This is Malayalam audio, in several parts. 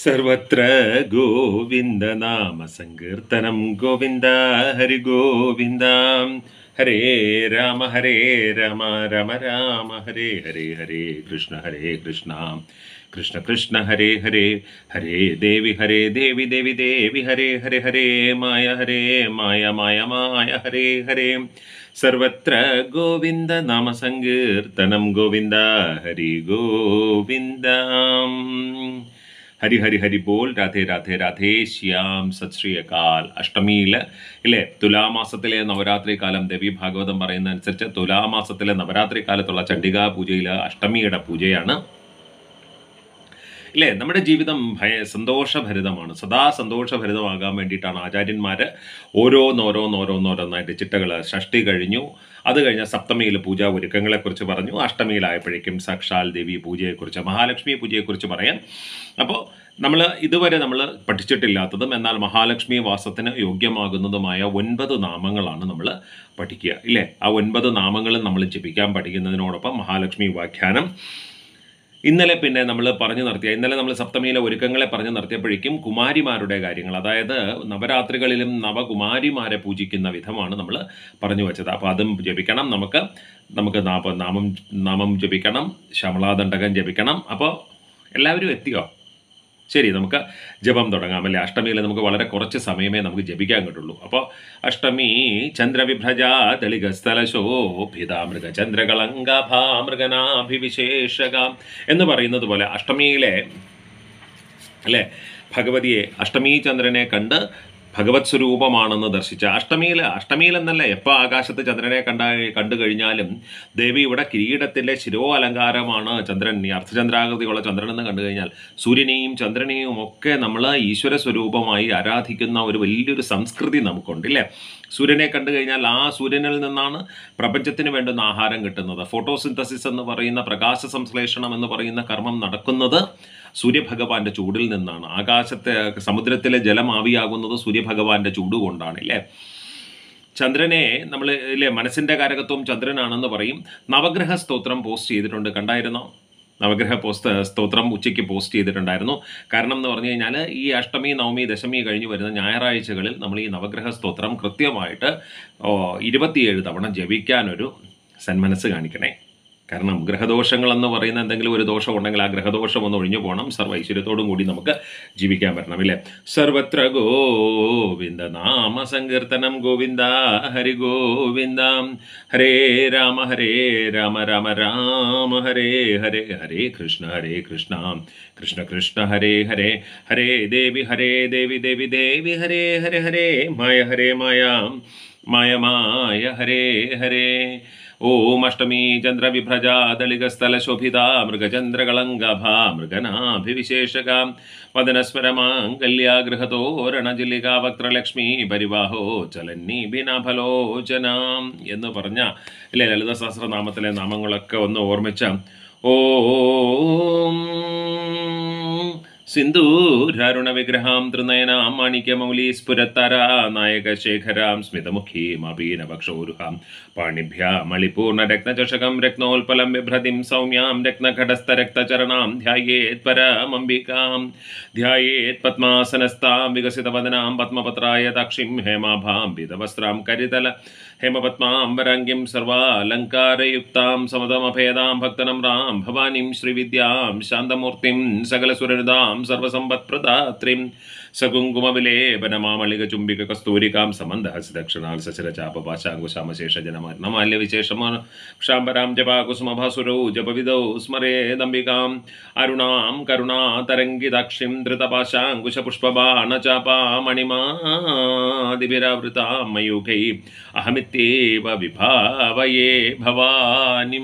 सर्वत्र गोविन्द नाम सङ्कीर्तनं गोविन्द हरिगोविन्द हरे राम हरे राम राम राम हरे हरे हरे कृष्ण हरे कृष्ण कृष्ण कृष्ण हरे हरे हरे देवि हरे देवि देवि देवि हरे हरे हरे माय हरे माय माय माय हरे हरे सर्वत्र नाम सङ्कीर्तनं गोविन्द हरि गोविन्द ഹരി ഹരി ഹരി ബോൾ രാധേ രാധേ രാധേ ശ്യാം സത് ശ്രീ അകാൽ അഷ്ടമിയിൽ ഇല്ലേ തുലാമാസത്തിലെ നവരാത്രി കാലം ദേവി ഭാഗവതം പറയുന്ന അനുസരിച്ച് തുലാമാസത്തിലെ നവരാത്രി കാലത്തുള്ള ചണ്ഡികാ പൂജയിൽ അഷ്ടമിയുടെ പൂജയാണ് അല്ലേ നമ്മുടെ ജീവിതം ഭയ സന്തോഷഭരിതമാണ് സദാ സന്തോഷഭരിതമാകാൻ വേണ്ടിയിട്ടാണ് ആചാര്യന്മാർ ഓരോന്നോരോന്നോരോന്നോരോന്നായിട്ട് ചിട്ടകൾ ഷഷ്ടി കഴിഞ്ഞു അത് കഴിഞ്ഞ സപ്തമിയിൽ പൂജാ ഒരുക്കങ്ങളെക്കുറിച്ച് പറഞ്ഞു അഷ്ടമിയിലായപ്പോഴേക്കും സാക്ഷാൽ ദേവി പൂജയെക്കുറിച്ച് മഹാലക്ഷ്മി പൂജയെക്കുറിച്ച് പറയാം അപ്പോൾ നമ്മൾ ഇതുവരെ നമ്മൾ പഠിച്ചിട്ടില്ലാത്തതും എന്നാൽ മഹാലക്ഷ്മി വാസത്തിന് യോഗ്യമാകുന്നതുമായ ഒൻപത് നാമങ്ങളാണ് നമ്മൾ പഠിക്കുക ഇല്ലേ ആ ഒൻപത് നാമങ്ങളും നമ്മൾ ജപിക്കാൻ പഠിക്കുന്നതിനോടൊപ്പം മഹാലക്ഷ്മി വ്യാഖ്യാനം ഇന്നലെ പിന്നെ നമ്മൾ പറഞ്ഞു നിർത്തിയ ഇന്നലെ നമ്മൾ സപ്തമിയിലെ ഒരുക്കങ്ങളെ പറഞ്ഞു നിർത്തിയപ്പോഴേക്കും കുമാരിമാരുടെ കാര്യങ്ങൾ അതായത് നവരാത്രികളിലും നവകുമാരിമാരെ പൂജിക്കുന്ന വിധമാണ് നമ്മൾ പറഞ്ഞു വെച്ചത് അപ്പോൾ അതും ജപിക്കണം നമുക്ക് നമുക്ക് നാമം നാമം ജപിക്കണം ശമളാദണ്ഡകം ജപിക്കണം അപ്പോൾ എല്ലാവരും എത്തിയോ ശരി നമുക്ക് ജപം തുടങ്ങാം അല്ലേ അഷ്ടമിയിൽ നമുക്ക് വളരെ കുറച്ച് സമയമേ നമുക്ക് ജപിക്കാൻ കിട്ടുള്ളൂ അപ്പോൾ അഷ്ടമി ചന്ദ്രവിഭ്രജ ചന്ദ്രവിഭ്രജാ തളികസ്ഥലശോഭിതാമൃഗ ചന്ദ്രകളങ്കഭാമൃഗനാഭിവിശേഷകാം എന്ന് പറയുന്നത് പോലെ അഷ്ടമിയിലെ അല്ലേ ഭഗവതിയെ അഷ്ടമീ ചന്ദ്രനെ കണ്ട് ഭഗവത് സ്വരൂപമാണെന്ന് ദർശിച്ച അഷ്ടമിയിൽ അഷ്ടമിയിൽ എന്നല്ല എപ്പോൾ ആകാശത്ത് ചന്ദ്രനെ കണ്ട കണ്ടു കഴിഞ്ഞാലും ദേവി ഇവിടെ കിരീടത്തിൻ്റെ ശിരോ അലങ്കാരമാണ് ചന്ദ്രൻ ഈ ചന്ദ്രൻ എന്ന് കണ്ടു കഴിഞ്ഞാൽ സൂര്യനെയും ചന്ദ്രനെയും ഒക്കെ നമ്മൾ ഈശ്വര സ്വരൂപമായി ആരാധിക്കുന്ന ഒരു വലിയൊരു സംസ്കൃതി നമുക്കുണ്ട് ഇല്ലേ സൂര്യനെ കണ്ടു കഴിഞ്ഞാൽ ആ സൂര്യനിൽ നിന്നാണ് പ്രപഞ്ചത്തിന് വേണ്ടുന്ന ആഹാരം കിട്ടുന്നത് ഫോട്ടോസിന്തസിസ് എന്ന് പറയുന്ന പ്രകാശ സംശ്ലേഷണം എന്ന് പറയുന്ന കർമ്മം നടക്കുന്നത് സൂര്യഭഗവാന്റെ ചൂടിൽ നിന്നാണ് ആകാശത്തെ സമുദ്രത്തിലെ ജലം ആവിയാകുന്നത് സൂര്യഭഗവാന്റെ ചൂട് കൊണ്ടാണ് അല്ലേ ചന്ദ്രനെ നമ്മൾ ഇല്ലേ മനസ്സിൻ്റെ കാരകത്വം ചന്ദ്രനാണെന്ന് പറയും നവഗ്രഹ സ്തോത്രം പോസ്റ്റ് ചെയ്തിട്ടുണ്ട് കണ്ടായിരുന്നോ നവഗ്രഹ പോസ്റ്റ് സ്തോത്രം ഉച്ചയ്ക്ക് പോസ്റ്റ് ചെയ്തിട്ടുണ്ടായിരുന്നു കാരണം എന്ന് പറഞ്ഞു കഴിഞ്ഞാൽ ഈ അഷ്ടമി നവമി ദശമി കഴിഞ്ഞ് വരുന്ന ഞായറാഴ്ചകളിൽ നമ്മൾ ഈ നവഗ്രഹ സ്തോത്രം കൃത്യമായിട്ട് ഇരുപത്തിയേഴ് തവണ ജപിക്കാനൊരു സന്മനസ് കാണിക്കണേ കാരണം ഗ്രഹദോഷങ്ങൾ എന്ന് പറയുന്ന എന്തെങ്കിലും ഒരു ദോഷം ഉണ്ടെങ്കിൽ ആ ഗ്രഹദോഷം ഒന്ന് ഒഴിഞ്ഞു പോകണം സർവൈശ്വര്യത്തോടും കൂടി നമുക്ക് ജീവിക്കാൻ പറ്റണം ഇല്ലേ സർവത്ര ഗോവിന്ദ നാമ സങ്കീർത്തനം ഗോവിന്ദ ഹരി ഗോവിന്ദ ഹരേ രാമ ഹരേ രാമ രാമ രാമ ഹരേ ഹരേ ഹരേ കൃഷ്ണ ഹരേ കൃഷ്ണ കൃഷ്ണ കൃഷ്ണ ഹരേ ഹരേ ഹരേ ദേവി ഹരേ ദേവി ദേവി ദേവി ഹരേ ഹരേ ഹരേ മായ ഹരേ മായ മായ മായ ഹരേ ഹരേ ഓം അഷ്ടമീ ചന്ദ്രവിഭ്രജാ ദളികസ്ഥലശോഭിതാ മൃഗചന്ദ്രകളങ്കഭാ മൃഗനാഭിവിശേഷകാം പതനസ്വരമാംഗല്യാ ഗൃഹതോരണജിലികാ വക്രലക്ഷ്മി പരിവാഹോ ചലന്നി ബിനഫലോചനാം എന്ന് പറഞ്ഞ അല്ലെ ലളിത സഹസ്രനാമത്തിലെ നാമങ്ങളൊക്കെ ഒന്ന് ഓർമ്മിച്ച ഓ सिंधुरुण विग्रह तृनयन माणिक्यमौली स्फुरतरा नायक शेखरा स्मित मुखी मबीन भक्षोरुहा पाणिभ्य मणिपूर्ण रक्तचषक रक्नोल्पल बिभ्रति सौम्यां रक्नखटस्थ रक्तचरणा ध्यामंबिका ध्यापदनस्ता विकसित वदना पद्मपत्रा दक्षिम हेमा भाभीतवस्त्र करतल हेमपद्माम्बराङ्गीं सर्वालङ्कारयुक्तां समदमभेदां भक्तनं रां भवानीं श्रीविद्यां शान्तमूर्तिं सकलसुरहृदां सर्वसम्पत्प्रदात्रीम् सकुंकुमे सकुङ्कुमविलेपनमामलिकचुम्बिककस्तूरिकां समन्दः सिदक्षणाल् सचरचापपाशाङ्कुशामशेषजनमर्णमाल्यविशेषमा क्षाम्बरां जपाकुसुमभासुरौ जपविदौ स्मरेदम्बिकाम् अरुणां करुणातरङ्गिताक्षिं धृतपाशाङ्कुशपुष्पबाणचापामणिमादिभिरावृतां मयूख अहमित विभावये भवानी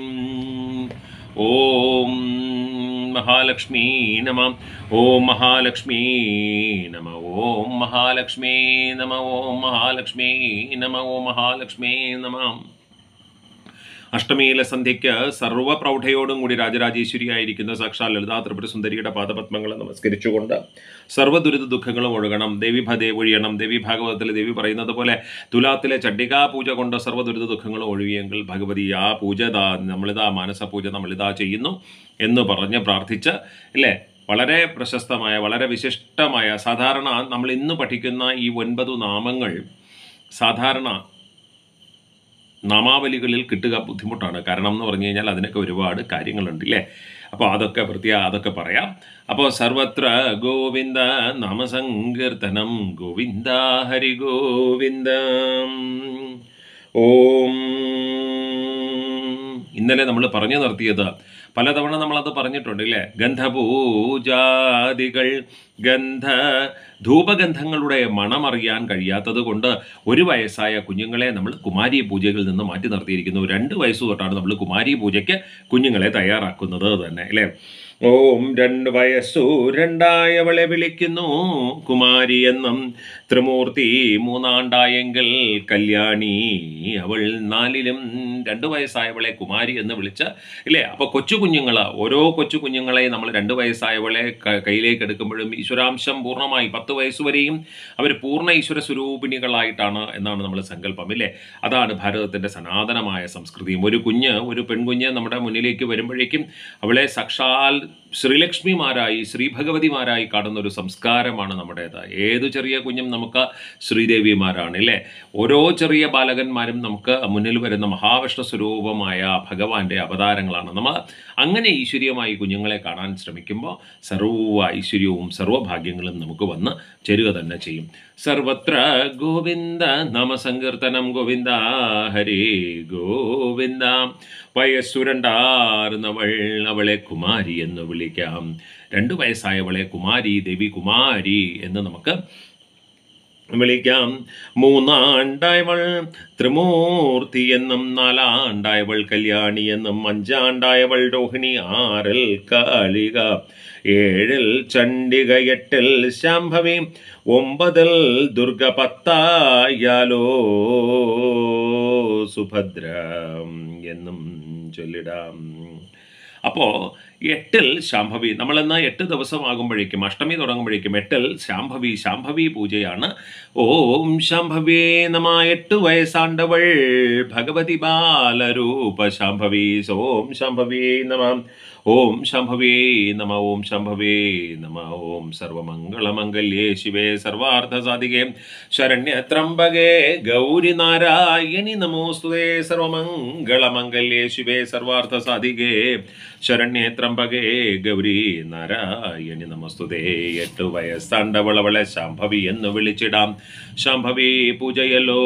ॐ Mahalakshmi Nama Om Mahalakshmi Nama Om Mahalakshmi Nama Om Mahalakshmi Nama Om Mahalakshmi Nama അഷ്ടമിയിലെ സന്ധ്യയ്ക്ക് പ്രൗഢയോടും കൂടി രാജരാജേശ്വരിയായിരിക്കുന്ന സാക്ഷാൽ ലളിതാ ത്രിപുര സുന്ദരിയുടെ പാദപത്മങ്ങളെ നമസ്കരിച്ചുകൊണ്ട് ദുരിത ദുഃഖങ്ങളും ഒഴുകണം ദേവി ഭദേ ഒഴിയണം ദേവി ഭാഗവതത്തിൽ ദേവി പറയുന്നത് പോലെ തുലാത്തിലെ ചണ്ഡികാ പൂജ കൊണ്ട് ദുരിത ദുഃഖങ്ങളും ഒഴിയെങ്കിൽ ഭഗവതി ആ പൂജ ദാ നമ്മളിതാ മാനസ പൂജ നമ്മളിതാ ചെയ്യുന്നു എന്ന് പറഞ്ഞ് പ്രാർത്ഥിച്ച് അല്ലേ വളരെ പ്രശസ്തമായ വളരെ വിശിഷ്ടമായ സാധാരണ നമ്മൾ ഇന്ന് പഠിക്കുന്ന ഈ ഒൻപത് നാമങ്ങൾ സാധാരണ നാമാവലികളിൽ കിട്ടുക ബുദ്ധിമുട്ടാണ് കാരണം എന്ന് പറഞ്ഞു കഴിഞ്ഞാൽ അതിനൊക്കെ ഒരുപാട് കാര്യങ്ങളുണ്ട് ഇല്ലേ അപ്പോൾ അതൊക്കെ വൃത്തിയാ അതൊക്കെ പറയാം അപ്പോൾ സർവത്ര ഗോവിന്ദ നാമസങ്കീർത്തനം ഗോവിന്ദ ഹരി ഗോവിന്ദ ഓം ഇന്നലെ നമ്മൾ പറഞ്ഞു നിർത്തിയത് പലതവണ നമ്മളത് പറഞ്ഞിട്ടുണ്ട് ഇല്ലേ ഗന്ധപൂജാദികൾ ഗന്ധ ധൂപഗന്ധങ്ങളുടെ മണമറിയാൻ കഴിയാത്തത് കൊണ്ട് ഒരു വയസ്സായ കുഞ്ഞുങ്ങളെ നമ്മൾ കുമാരി പൂജയിൽ നിന്ന് മാറ്റി നിർത്തിയിരിക്കുന്നു രണ്ട് വയസ്സ് തൊട്ടാണ് നമ്മൾ കുമാരി പൂജയ്ക്ക് കുഞ്ഞുങ്ങളെ തയ്യാറാക്കുന്നത് തന്നെ അല്ലേ ഓം രണ്ട് വയസ്സു രണ്ടായവളെ വിളിക്കുന്നു കുമാരി എന്നും ത്രിമൂർത്തി മൂന്നാണ്ടായെങ്കിൽ കല്യാണി അവൾ നാലിലും രണ്ട് വയസ്സായവളെ കുമാരി എന്ന് വിളിച്ച് ഇല്ലേ അപ്പോൾ കൊച്ചു കുഞ്ഞുങ്ങൾ ഓരോ കൊച്ചു കുഞ്ഞുങ്ങളെ നമ്മൾ രണ്ട് വയസ്സായവളെ കയ്യിലേക്ക് എടുക്കുമ്പോഴും ഈശ്വരാംശം പൂർണ്ണമായി പത്ത് വരെയും അവർ പൂർണ്ണ ഈശ്വര സ്വരൂപിണികളായിട്ടാണ് എന്നാണ് നമ്മൾ സങ്കല്പം ഇല്ലേ അതാണ് ഭാരതത്തിൻ്റെ സനാതനമായ സംസ്കൃതിയും ഒരു കുഞ്ഞ് ഒരു പെൺകുഞ്ഞ് നമ്മുടെ മുന്നിലേക്ക് വരുമ്പോഴേക്കും അവളെ സാക്ഷാൽ ശ്രീലക്ഷ്മിമാരായി ശ്രീഭഗവതിമാരായി കാണുന്ന ഒരു സംസ്കാരമാണ് നമ്മുടേത് ഏത് ചെറിയ കുഞ്ഞും നമുക്ക് ശ്രീദേവിമാരാണ് അല്ലേ ഓരോ ചെറിയ ബാലകന്മാരും നമുക്ക് മുന്നിൽ വരുന്ന മഹാവിഷ്ണു സ്വരൂപമായ ഭഗവാന്റെ അവതാരങ്ങളാണ് നമ്മൾ അങ്ങനെ ഈശ്വര്യമായി കുഞ്ഞുങ്ങളെ കാണാൻ ശ്രമിക്കുമ്പോൾ സർവ്വ ഐശ്വര്യവും സർവ്വഭാഗ്യങ്ങളും നമുക്ക് വന്ന് ചേരുക തന്നെ ചെയ്യും സർവത്ര ഗോവിന്ദ നമസങ്കീർത്തനം ഗോവിന്ദ ഹരി ഗോവിന്ദ വയസ്സുരണ്ടാർന്നവൾ അവളെ കുമാരി എന്ന് വിളിക്കാം രണ്ടു വയസ്സായവളെ കുമാരി ദേവി കുമാരി എന്ന് നമുക്ക് വിളിക്കാം മൂന്നാണ്ടായവൾ ത്രിമൂർത്തി എന്നും നാലാണ്ടായവൾ കല്യാണി എന്നും അഞ്ചാണ്ടായവൾ രോഹിണി ആറിൽ കാളിക ഏഴിൽ ചണ്ഡിക എട്ടിൽ ശാംഭവി ഒമ്പതിൽ ദുർഗ പത്തായാലോ സുഭദ്ര എന്നും ചൊല്ലിടാം അപ്പോൾ എട്ടിൽ ശാംഭവി നമ്മളെന്നാ എട്ട് ദിവസമാകുമ്പോഴേക്കും അഷ്ടമി തുടങ്ങുമ്പോഴേക്കും എട്ടിൽ ശാംഭവി ശാംഭവി പൂജയാണ് ഓം ശാംഭവേ നമ എട്ടു വയസ്സാണ്ടവൾ ഭഗവതി ബാലരൂപ ശാംഭവി സോം ശാംഭവിയേ നമ ഓം ശംഭവേ നമ ഓം ശംഭവേ നമ ഓം സർവമംഗളമംഗല്യേ ശിവേ സർവാർത്ഥസാധികേ ശരണ്യത്രംബകേ ഗൗരിനാരായണി നമോസ്തുതേ സർവമംഗളമംഗല്യേ ശിവേ സർവാർത്ഥസാധികേ ശരണ്യത്രംബകേ ഗൗരി നാരായണി നമസ്തുതേ എട്ടു വയസ്സാണ്ടവളവളെ ശംഭവി എന്ന് വിളിച്ചിടാം ശംഭവി പൂജയലോ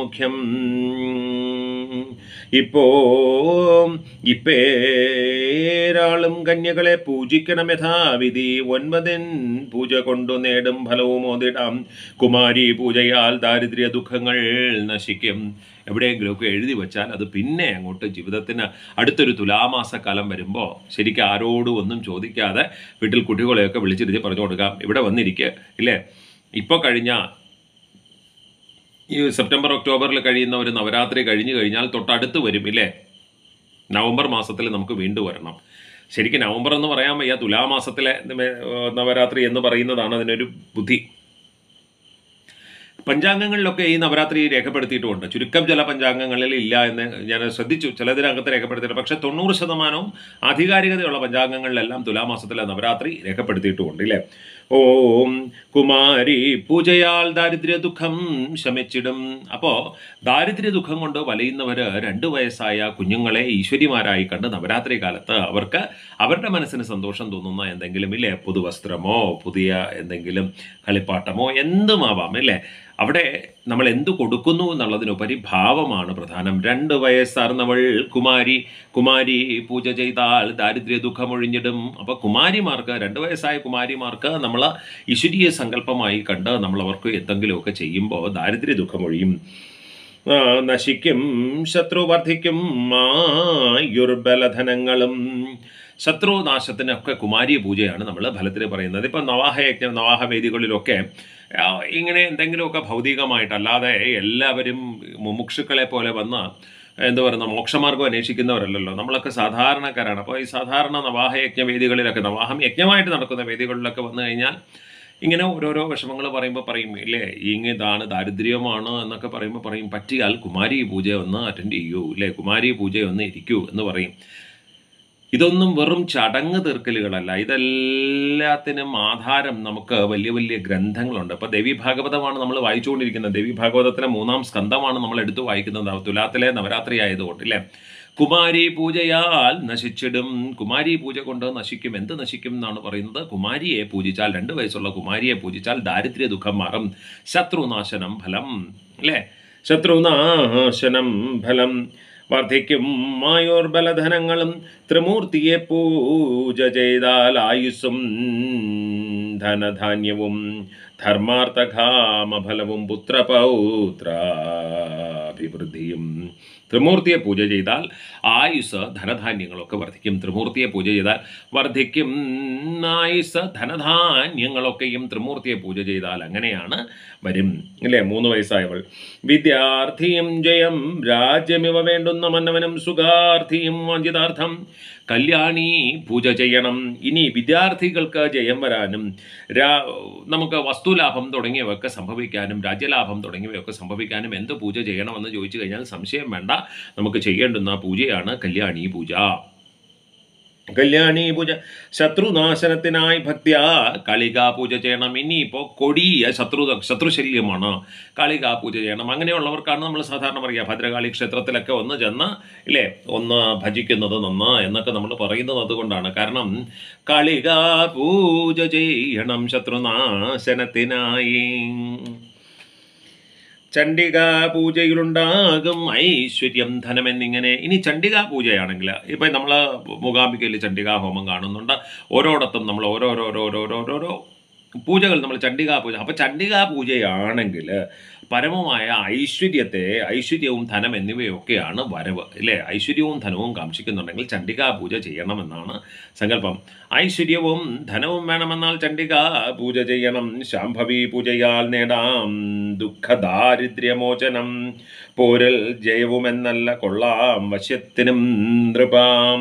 മുഖ്യം ഇപ്പോ ഇപ്പേരാളും കന്യകളെ പൂജിക്കണം യഥാവിധി ഒൻപതിൻ പൂജ കൊണ്ടു നേടും ഫലവും ഓതിടാം കുമാരി പൂജയാൽ ദാരിദ്ര്യ ദുഃഖങ്ങൾ നശിക്കും എവിടെയെങ്കിലുമൊക്കെ എഴുതി വെച്ചാൽ അത് പിന്നെ അങ്ങോട്ട് ജീവിതത്തിന് അടുത്തൊരു തുലാമാസ കാലം വരുമ്പോൾ ശരിക്കും ആരോടും ഒന്നും ചോദിക്കാതെ വീട്ടിൽ കുട്ടികളെയൊക്കെ വിളിച്ചിരുത്തി പറഞ്ഞു കൊടുക്കാം ഇവിടെ വന്നിരിക്കുക ഇല്ലേ ഇപ്പോൾ കഴിഞ്ഞ ഈ സെപ്റ്റംബർ ഒക്ടോബറിൽ കഴിയുന്ന ഒരു നവരാത്രി കഴിഞ്ഞു കഴിഞ്ഞാൽ തൊട്ടടുത്ത് വരും ഇല്ലേ നവംബർ മാസത്തിൽ നമുക്ക് വീണ്ടും വരണം ശരിക്കും നവംബർ എന്ന് പറയാൻ വയ്യ തുലാമാസത്തിലെ നവരാത്രി എന്ന് പറയുന്നതാണ് അതിനൊരു ബുദ്ധി പഞ്ചാംഗങ്ങളിലൊക്കെ ഈ നവരാത്രി രേഖപ്പെടുത്തിയിട്ടുമുണ്ട് ചുരുക്കം ചില പഞ്ചാംഗങ്ങളിൽ ഇല്ല എന്ന് ഞാൻ ശ്രദ്ധിച്ചു ചിലതിനകത്ത് രേഖപ്പെടുത്തിയിട്ടുണ്ട് പക്ഷേ തൊണ്ണൂറ് ശതമാനവും ആധികാരികതയുള്ള പഞ്ചാംഗങ്ങളിലെല്ലാം തുലാമാസത്തിലെ നവരാത്രി രേഖപ്പെടുത്തിയിട്ടുമുണ്ട് ഇല്ലേ ഓം കുമാരി പൂജയാൽ ദാരിദ്ര്യ ദുഃഖം ശമിച്ചിടും അപ്പോൾ ദാരിദ്ര്യ ദുഃഖം കൊണ്ട് വലയുന്നവർ രണ്ട് വയസ്സായ കുഞ്ഞുങ്ങളെ ഈശ്വരിമാരായി കണ്ട് നവരാത്രി കാലത്ത് അവർക്ക് അവരുടെ മനസ്സിന് സന്തോഷം തോന്നുന്ന എന്തെങ്കിലും ഇല്ലേ പുതുവസ്ത്രമോ പുതിയ എന്തെങ്കിലും കളിപ്പാട്ടമോ എന്തുമാവാം ഇല്ലേ അവിടെ നമ്മൾ എന്ത് കൊടുക്കുന്നു എന്നുള്ളതിനുപരി ഭാവമാണ് പ്രധാനം രണ്ട് വയസ്സാർന്നവൾ കുമാരി കുമാരി പൂജ ചെയ്താൽ ദാരിദ്ര്യ ദുഃഖമൊഴിഞ്ഞിടും അപ്പോൾ കുമാരിമാർക്ക് രണ്ട് വയസ്സായ കുമാരിമാർക്ക് നമ്മൾ ഈശ്വരീയ സങ്കല്പമായി കണ്ട് നമ്മളവർക്ക് എന്തെങ്കിലുമൊക്കെ ചെയ്യുമ്പോൾ ദാരിദ്ര്യ ദുഃഖമൊഴിയും നശിക്കും ശത്രു വർദ്ധിക്കും ആയുർബലധനങ്ങളും ശത്രുനാശത്തിനൊക്കെ കുമാരി പൂജയാണ് നമ്മൾ ഫലത്തിൽ പറയുന്നത് ഇപ്പം നവാഹയജ്ഞം നവാഹ വേദികളിലൊക്കെ ഇങ്ങനെ എന്തെങ്കിലുമൊക്കെ ഭൗതികമായിട്ട് അല്ലാതെ എല്ലാവരും മുമുക്ഷുക്കളെ പോലെ വന്ന എന്താ പറയുന്ന മോക്ഷമാർഗം അന്വേഷിക്കുന്നവരല്ലല്ലോ നമ്മളൊക്കെ സാധാരണക്കാരാണ് അപ്പോൾ ഈ സാധാരണ നവാഹയജ്ഞ വേദികളിലൊക്കെ നവാഹം യജ്ഞമായിട്ട് നടക്കുന്ന വേദികളിലൊക്കെ വന്നു കഴിഞ്ഞാൽ ഇങ്ങനെ ഓരോരോ വിഷമങ്ങൾ പറയുമ്പോൾ പറയും ഇല്ലേ ഇതാണ് ദാരിദ്ര്യമാണ് എന്നൊക്കെ പറയുമ്പോൾ പറയും പറ്റിയാൽ കുമാരി പൂജ ഒന്ന് അറ്റൻഡ് ചെയ്യൂ ഇല്ലേ കുമാരി പൂജ ഒന്ന് ഇരിക്കൂ എന്ന് പറയും ഇതൊന്നും വെറും ചടങ്ങ് തീർക്കലുകളല്ല ഇതെല്ലാത്തിനും ആധാരം നമുക്ക് വലിയ വലിയ ഗ്രന്ഥങ്ങളുണ്ട് ഇപ്പോൾ ദേവി ഭാഗവതമാണ് നമ്മൾ വായിച്ചുകൊണ്ടിരിക്കുന്നത് ദേവി ഭാഗവതത്തിലെ മൂന്നാം സ്കന്ധമാണ് നമ്മൾ എടുത്തു വായിക്കുന്നത് തുലാത്തിലെ നവരാത്രി ആയതുകൊണ്ട് അല്ലെ കുമാരി പൂജയാൽ നശിച്ചിടും കുമാരി പൂജ കൊണ്ട് നശിക്കും എന്ത് നശിക്കും എന്നാണ് പറയുന്നത് കുമാരിയെ പൂജിച്ചാൽ രണ്ട് വയസ്സുള്ള കുമാരിയെ പൂജിച്ചാൽ ദാരിദ്ര്യ ദുഃഖം മാറും ശത്രുനാശനം ഫലം അല്ലേ ശത്രുനാശനം ഫലം വർദ്ധിക്കും മായോർബലധനങ്ങളും ത്രിമൂർത്തിയെ പൂജ ചെയ്താൽ ആയുസ്സും ധനധാന്യവും ധർമാർത്ഥകാമഫലവും പുത്രപൗത്രാഭിവൃദ്ധിയും ത്രിമൂർത്തിയെ പൂജ ചെയ്താൽ ആയുസ് ധനധാന്യങ്ങളൊക്കെ വർദ്ധിക്കും ത്രിമൂർത്തിയെ പൂജ ചെയ്താൽ വർദ്ധിക്കും ആയുസ് ധനധാന്യങ്ങളൊക്കെയും ത്രിമൂർത്തിയെ പൂജ ചെയ്താൽ അങ്ങനെയാണ് വരും അല്ലേ മൂന്ന് വയസ്സായവൾ വിദ്യാർത്ഥിയും ജയം രാജ്യമിവ വേണ്ടുന്ന മന്നവനും സുഖാർത്ഥിയും വഞ്ചിതാർത്ഥം കല്യാണി പൂജ ചെയ്യണം ഇനി വിദ്യാർത്ഥികൾക്ക് ജയം വരാനും രാ നമുക്ക് വസ്തുലാഭം തുടങ്ങിയവയൊക്കെ സംഭവിക്കാനും രാജ്യലാഭം തുടങ്ങിയവയൊക്കെ സംഭവിക്കാനും എന്ത് പൂജ ചെയ്യണമെന്ന് ചോദിച്ചു കഴിഞ്ഞാൽ സംശയം വേണ്ട നമുക്ക് ചെയ്യേണ്ടുന്ന പൂജയാണ് പേരാണ് കല്യാണി പൂജ കല്യാണി പൂജ ശത്രുനാശനത്തിനായി ഭക്തിയ കാളികാ പൂജ ചെയ്യണം ഇനിയിപ്പോൾ കൊടിയ ശത്രു ശത്രുശല്യമാണ് കാളികാ പൂജ ചെയ്യണം അങ്ങനെയുള്ളവർക്കാണ് നമ്മൾ സാധാരണ പറയുക ഭദ്രകാളി ക്ഷേത്രത്തിലൊക്കെ ഒന്ന് ചെന്ന് ഇല്ലേ ഒന്ന് ഭജിക്കുന്നത് നന്ന് എന്നൊക്കെ നമ്മൾ പറയുന്നത് അതുകൊണ്ടാണ് കാരണം കാളികാ പൂജ ചെയ്യണം ശത്രുനാശനത്തിനായി ചണ്ഡികാ പൂജയിലുണ്ടാകും ഐശ്വര്യം ധനം എന്നിങ്ങനെ ഇനി ചണ്ഡികാ പൂജയാണെങ്കിൽ ഇപ്പം നമ്മൾ മൂകാംബികയിൽ ചണ്ഡികാ ഹോമം കാണുന്നുണ്ട് ഓരോടത്തും നമ്മൾ ഓരോരോരോരോരോരോ പൂജകൾ നമ്മൾ ചണ്ഡികാ പൂജ അപ്പോൾ ചണ്ഡികാ പൂജയാണെങ്കിൽ പരമമായ ഐശ്വര്യത്തെ ഐശ്വര്യവും ധനം എന്നിവയൊക്കെയാണ് വരവ് അല്ലേ ഐശ്വര്യവും ധനവും കാംക്ഷിക്കുന്നുണ്ടെങ്കിൽ ചണ്ഡികാ പൂജ ചെയ്യണമെന്നാണ് സങ്കല്പം ഐശ്വര്യവും ധനവും വേണമെന്നാൽ ചണ്ഡികാ പൂജ ചെയ്യണം ശാംഭവി പൂജയാൽ നേടാം ദുഃഖദാരിദ്ര്യമോചനം പോരൽ ജയവുമെന്നല്ല കൊള്ളാം വശ്യത്തിനും നൃപാം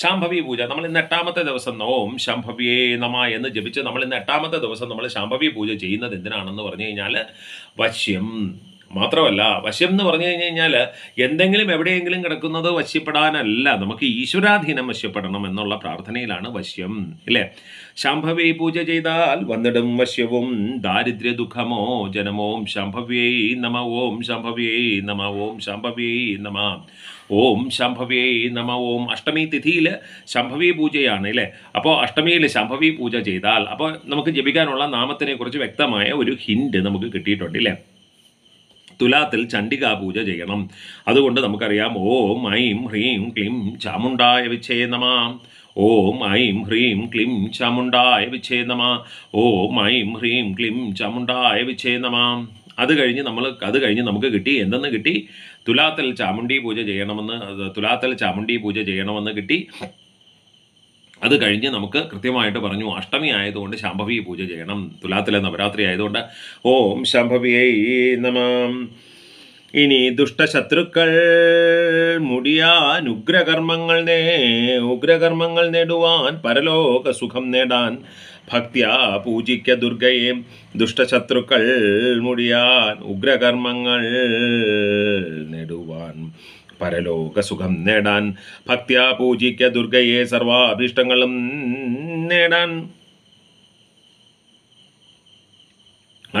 ശാംഭവി പൂജ നമ്മൾ ഇന്ന് എട്ടാമത്തെ ദിവസം ഓം ശാംഭവിയെ നമ എന്ന് ജപിച്ച് നമ്മൾ ഇന്ന് എട്ടാമത്തെ ദിവസം നമ്മൾ ശാംഭവി പൂജ ചെയ്യുന്നത് എന്തിനാണെന്ന് പറഞ്ഞു കഴിഞ്ഞാൽ വശ്യം മാത്രമല്ല വശ്യം എന്ന് പറഞ്ഞു കഴിഞ്ഞ് കഴിഞ്ഞാൽ എന്തെങ്കിലും എവിടെയെങ്കിലും കിടക്കുന്നത് വശ്യപ്പെടാനല്ല നമുക്ക് ഈശ്വരാധീനം വശ്യപ്പെടണം എന്നുള്ള പ്രാർത്ഥനയിലാണ് വശ്യം ഇല്ലേ ശാംഭവ്യ പൂജ ചെയ്താൽ വന്നിടും വശ്യവും ദാരിദ്ര്യ ദുഃഖമോ ജനമോം ശാംഭവ്യൈ നമ ഓം ശാംഭവ്യൈ നമ ഓം ശാംഭവ്യൈ നമ ഓം ശാംഭവ്യൈ നമ ഓം അഷ്ടമി തിഥിയിൽ ശാംഭവി പൂജയാണ് അല്ലേ അപ്പോൾ അഷ്ടമിയിൽ ശാംഭവി പൂജ ചെയ്താൽ അപ്പോൾ നമുക്ക് ജപിക്കാനുള്ള കുറിച്ച് വ്യക്തമായ ഒരു ഹിൻഡ് നമുക്ക് കിട്ടിയിട്ടുണ്ട് ഇല്ലേ തുലാത്തിൽ ചണ്ഡികാ പൂജ ചെയ്യണം അതുകൊണ്ട് നമുക്കറിയാം ഓം ഐം ഹ്രീം ക്ലിം ചാമുണ്ടായ വിച്ഛേ ഓം ഐം ഹ്രീം ക്ലിം ചാമുണ്ടായ വിച്ഛേദമാ ഓം ഐം ഹ്രീം ക്ലിം ചാമുണ്ടായ വിച്ഛേ അത് കഴിഞ്ഞ് നമ്മൾ അത് കഴിഞ്ഞ് നമുക്ക് കിട്ടി എന്തെന്ന് കിട്ടി തുലാത്തൽ ചാമുണ്ടി പൂജ ചെയ്യണമെന്ന് തുലാത്തൽ ചാമുണ്ടി പൂജ ചെയ്യണമെന്ന് കിട്ടി അത് കഴിഞ്ഞ് നമുക്ക് കൃത്യമായിട്ട് പറഞ്ഞു അഷ്ടമി ആയതുകൊണ്ട് ശംഭവി പൂജ ചെയ്യണം തുലാത്തിലെ നവരാത്രി ആയതുകൊണ്ട് ഓം ശാംഭവിയേ നമ ഇനി ദുഷ്ടശത്രുക്കൾ മുടിയാൻ ഉഗ്രകർമ്മങ്ങൾ നേ ഉഗ്രകർമ്മങ്ങൾ നേടുവാൻ പരലോക സുഖം നേടാൻ ഭക്തിയാ പൂജിക്ക ദുർഗയെ ദുഷ്ടശത്രുക്കൾ മുടിയാൻ ഉഗ്രകർമ്മങ്ങൾ നേടുവാൻ പരലോകസുഖം നേടാൻ ഭക്ത്യാ പൂജിക്ക ദുർഗയെ സർവാഭീഷ്ടങ്ങളും നേടാൻ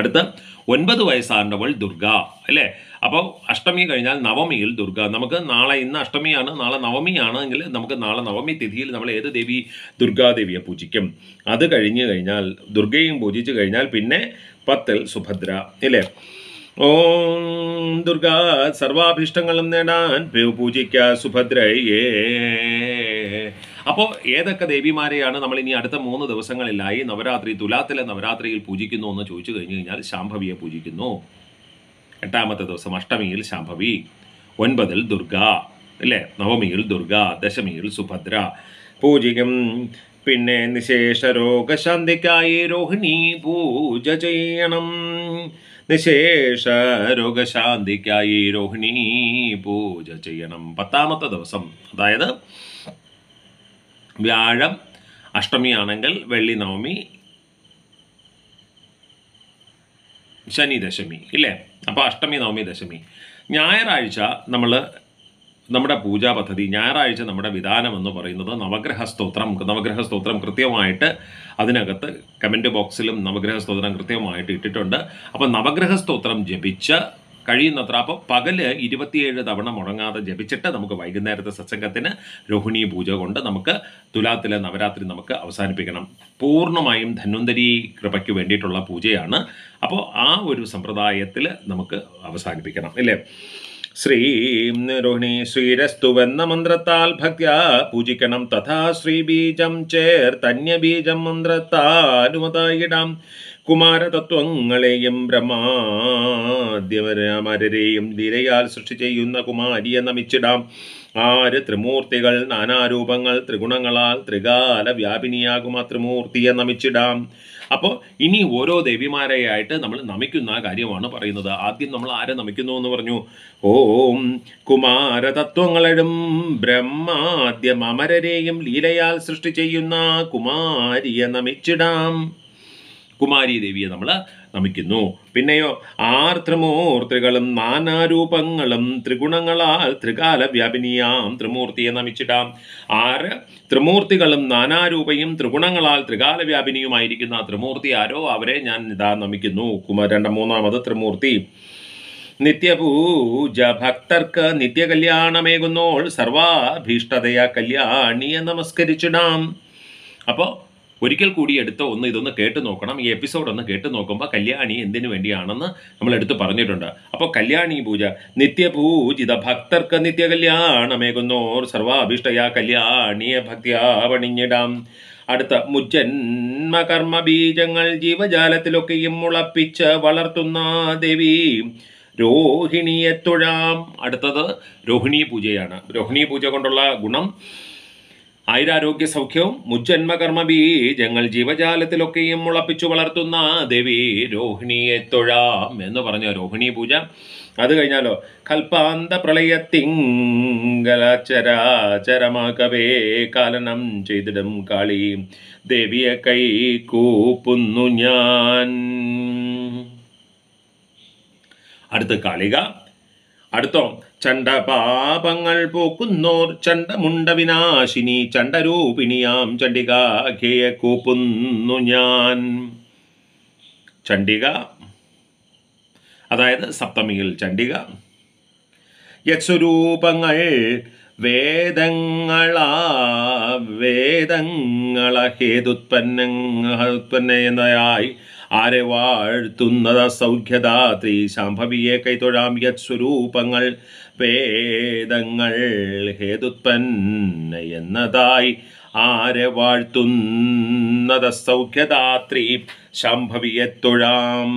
അടുത്ത ഒൻപത് വയസ്സാണ്ടവൾ ദുർഗ അല്ലേ അപ്പോൾ അഷ്ടമി കഴിഞ്ഞാൽ നവമിയിൽ ദുർഗ നമുക്ക് നാളെ ഇന്ന് അഷ്ടമിയാണ് നാളെ എങ്കിൽ നമുക്ക് നാളെ നവമി തിഥിയിൽ നമ്മൾ ഏത് ദേവി ദുർഗാദേവിയെ പൂജിക്കും അത് കഴിഞ്ഞ് കഴിഞ്ഞാൽ ദുർഗയും പൂജിച്ച് കഴിഞ്ഞാൽ പിന്നെ പത്തിൽ സുഭദ്ര ഇല്ലേ ഓം ദുർഗാ സർവാഭീഷ്ടങ്ങളും നേടാൻ പൂജിക്ക സുഭദ്രയേ അപ്പോൾ ഏതൊക്കെ ദേവിമാരെയാണ് നമ്മൾ ഇനി അടുത്ത മൂന്ന് ദിവസങ്ങളിലായി നവരാത്രി തുലാത്തിലെ നവരാത്രിയിൽ പൂജിക്കുന്നു എന്ന് ചോദിച്ചു കഴിഞ്ഞു കഴിഞ്ഞാൽ ശാംഭവിയെ പൂജിക്കുന്നു എട്ടാമത്തെ ദിവസം അഷ്ടമിയിൽ ശാംഭവി ഒൻപതിൽ ദുർഗ അല്ലേ നവമിയിൽ ദുർഗ ദശമിയിൽ സുഭദ്ര പൂജിക്കും പിന്നെ നിശേഷ രോഗശാന്തിക്കായി രോഹിണി പൂജ ചെയ്യണം നിശേഷ രോഗശാന്തിക്കായി രോഹിണി പൂജ ചെയ്യണം പത്താമത്തെ ദിവസം അതായത് വ്യാഴം അഷ്ടമിയാണെങ്കിൽ വെള്ളി നവമി ശനി ദശമി ഇല്ലേ അപ്പോൾ അഷ്ടമി നവമി ദശമി ഞായറാഴ്ച നമ്മൾ നമ്മുടെ പൂജാ പദ്ധതി ഞായറാഴ്ച നമ്മുടെ വിധാനം എന്ന് പറയുന്നത് നവഗ്രഹ സ്തോത്രം നവഗ്രഹ സ്തോത്രം കൃത്യമായിട്ട് അതിനകത്ത് കമൻറ്റ് ബോക്സിലും നവഗ്രഹ സ്തോത്രം കൃത്യമായിട്ട് ഇട്ടിട്ടുണ്ട് അപ്പോൾ നവഗ്രഹ സ്തോത്രം ജപിച്ച് കഴിയുന്നത്ര അപ്പോൾ പകല് ഇരുപത്തിയേഴ് തവണ മുടങ്ങാതെ ജപിച്ചിട്ട് നമുക്ക് വൈകുന്നേരത്തെ സത്സംഗത്തിന് രോഹിണി പൂജ കൊണ്ട് നമുക്ക് തുലാത്തിലെ നവരാത്രി നമുക്ക് അവസാനിപ്പിക്കണം പൂർണ്ണമായും ധന്വന്തരി കൃപയ്ക്ക് വേണ്ടിയിട്ടുള്ള പൂജയാണ് അപ്പോൾ ആ ഒരു സമ്പ്രദായത്തിൽ നമുക്ക് അവസാനിപ്പിക്കണം അല്ലേ ശ്രീം നിരുഹിണി ശ്രീരസ്തുവെന്ന മന്ത്രത്താൽ ഭക്യ പൂജിക്കണം തഥാ ശ്രീബീജം ചേർത്തന്യബീജം മന്ത്രത്താനുമതായിടാം കുമാരതത്വങ്ങളെയും ബ്രഹ്മാദ്യമരമരരെയും ധീരയാൽ സൃഷ്ടി ചെയ്യുന്ന കുമാരിയെ നമിച്ചിടാം ആര് ത്രിമൂർത്തികൾ നാനാരൂപങ്ങൾ ത്രിഗുണങ്ങളാൽ ത്രികാല വ്യാപിനിയാകുമാ ത്രിമൂർത്തിയെ നമിച്ചിടാം അപ്പോൾ ഇനി ഓരോ ദേവിമാരെയായിട്ട് നമ്മൾ നമിക്കുന്ന കാര്യമാണ് പറയുന്നത് ആദ്യം നമ്മൾ ആരെ നമിക്കുന്നു എന്ന് പറഞ്ഞു ഓം കുമാരതത്വങ്ങളെടും ബ്രഹ്മാദ്യം അമരരെയും ലീലയാൽ സൃഷ്ടി ചെയ്യുന്ന കുമാരിയെ നമിച്ചിടാം കുമാരി ദേവിയെ നമ്മൾ നമിക്കുന്നു പിന്നെയോ ആർത്രിമൂർത്തികളും നാനാരൂപങ്ങളും ത്രിഗുണങ്ങളാൽ ത്രികാല വ്യാപിനിയാം ത്രിമൂർത്തിയെ നമിച്ചിടാം ആറ് ത്രിമൂർത്തികളും നാനാരൂപയും ത്രിഗുണങ്ങളാൽ ത്രികാല വ്യാപിനിയുമായിരിക്കുന്ന ത്രിമൂർത്തി ആരോ അവരെ ഞാൻ ഇതാ നമിക്കുന്നു കുമാര രണ്ട മൂന്നാമത് ത്രിമൂർത്തി നിത്യപൂജ ഭക്തർക്ക് നിത്യകല്യാണമേകുന്നോൾ സർവാഭീഷ്ടതയ കല്യാണിയെ നമസ്കരിച്ചിടാം അപ്പോൾ ഒരിക്കൽ കൂടി എടുത്ത ഒന്ന് ഇതൊന്ന് കേട്ട് നോക്കണം ഈ എപ്പിസോഡ് ഒന്ന് കേട്ട് നോക്കുമ്പോൾ കല്യാണി എന്തിനു വേണ്ടിയാണെന്ന് നമ്മൾ എടുത്തു പറഞ്ഞിട്ടുണ്ട് അപ്പോൾ കല്യാണി പൂജ നിത്യപൂജിത ഭക്തർക്ക് നിത്യ കല്യാണമേകുന്നോർ സർവാഭിഷ്ടയ കല്യാണിയെ ഭക്തിയാവണിഞ്ഞിടാം അടുത്ത മുജന്മകർമ്മ ബീജങ്ങൾ ജീവജാലത്തിലൊക്കെയും മുളപ്പിച്ച് വളർത്തുന്ന ദേവി രോഹിണിയെ തൊഴാം അടുത്തത് രോഹിണി പൂജയാണ് രോഹിണി പൂജ കൊണ്ടുള്ള ഗുണം ആയിരാരോഗ്യ സൗഖ്യവും മുജ്ജന്മകർമ്മബീ ജങ്ങൾ ജീവജാലത്തിലൊക്കെയും മുളപ്പിച്ചു വളർത്തുന്ന ദേവി രോഹിണിയെ തൊഴാം എന്ന് പറഞ്ഞ രോഹിണി പൂജ അത് കഴിഞ്ഞാലോ കൽപ്പാന്ത പ്രളയത്തിങ്കലചരാചരമാകവേ കാലനം ചെയ്തിടും കാളി ദേവിയെ കൈ കൂപ്പുന്നു ഞാൻ അടുത്ത് കാളിക അടുത്തോ ചണ്ട പാപങ്ങൾ പോക്കുന്നോർ മുണ്ട വിനാശിനി ചണ്ടരൂപിണിയാം ചണ്ഡികാഖ്യയെ കൂപ്പുന്നു ഞാൻ ചണ്ഡിക അതായത് സപ്തമിയിൽ ചണ്ഡിക യക്ഷരൂപങ്ങൾ വേദങ്ങളാ വേദങ്ങള ഹേതുത്പന്ന ഉത്പന്നയായി ആരെ വാഴ്ത്തുന്നത് സൗഖ്യദാത്രി ശാംഭവിയെ കൈത്തൊഴാം യത് സ്വരൂപങ്ങൾ വേദങ്ങൾ ഹേതുത്പന്ന എന്നതായി ആരെ വാഴ്ത്തുന്നത് സൗഖ്യദാത്രി ശാംഭവിയെ തൊഴാം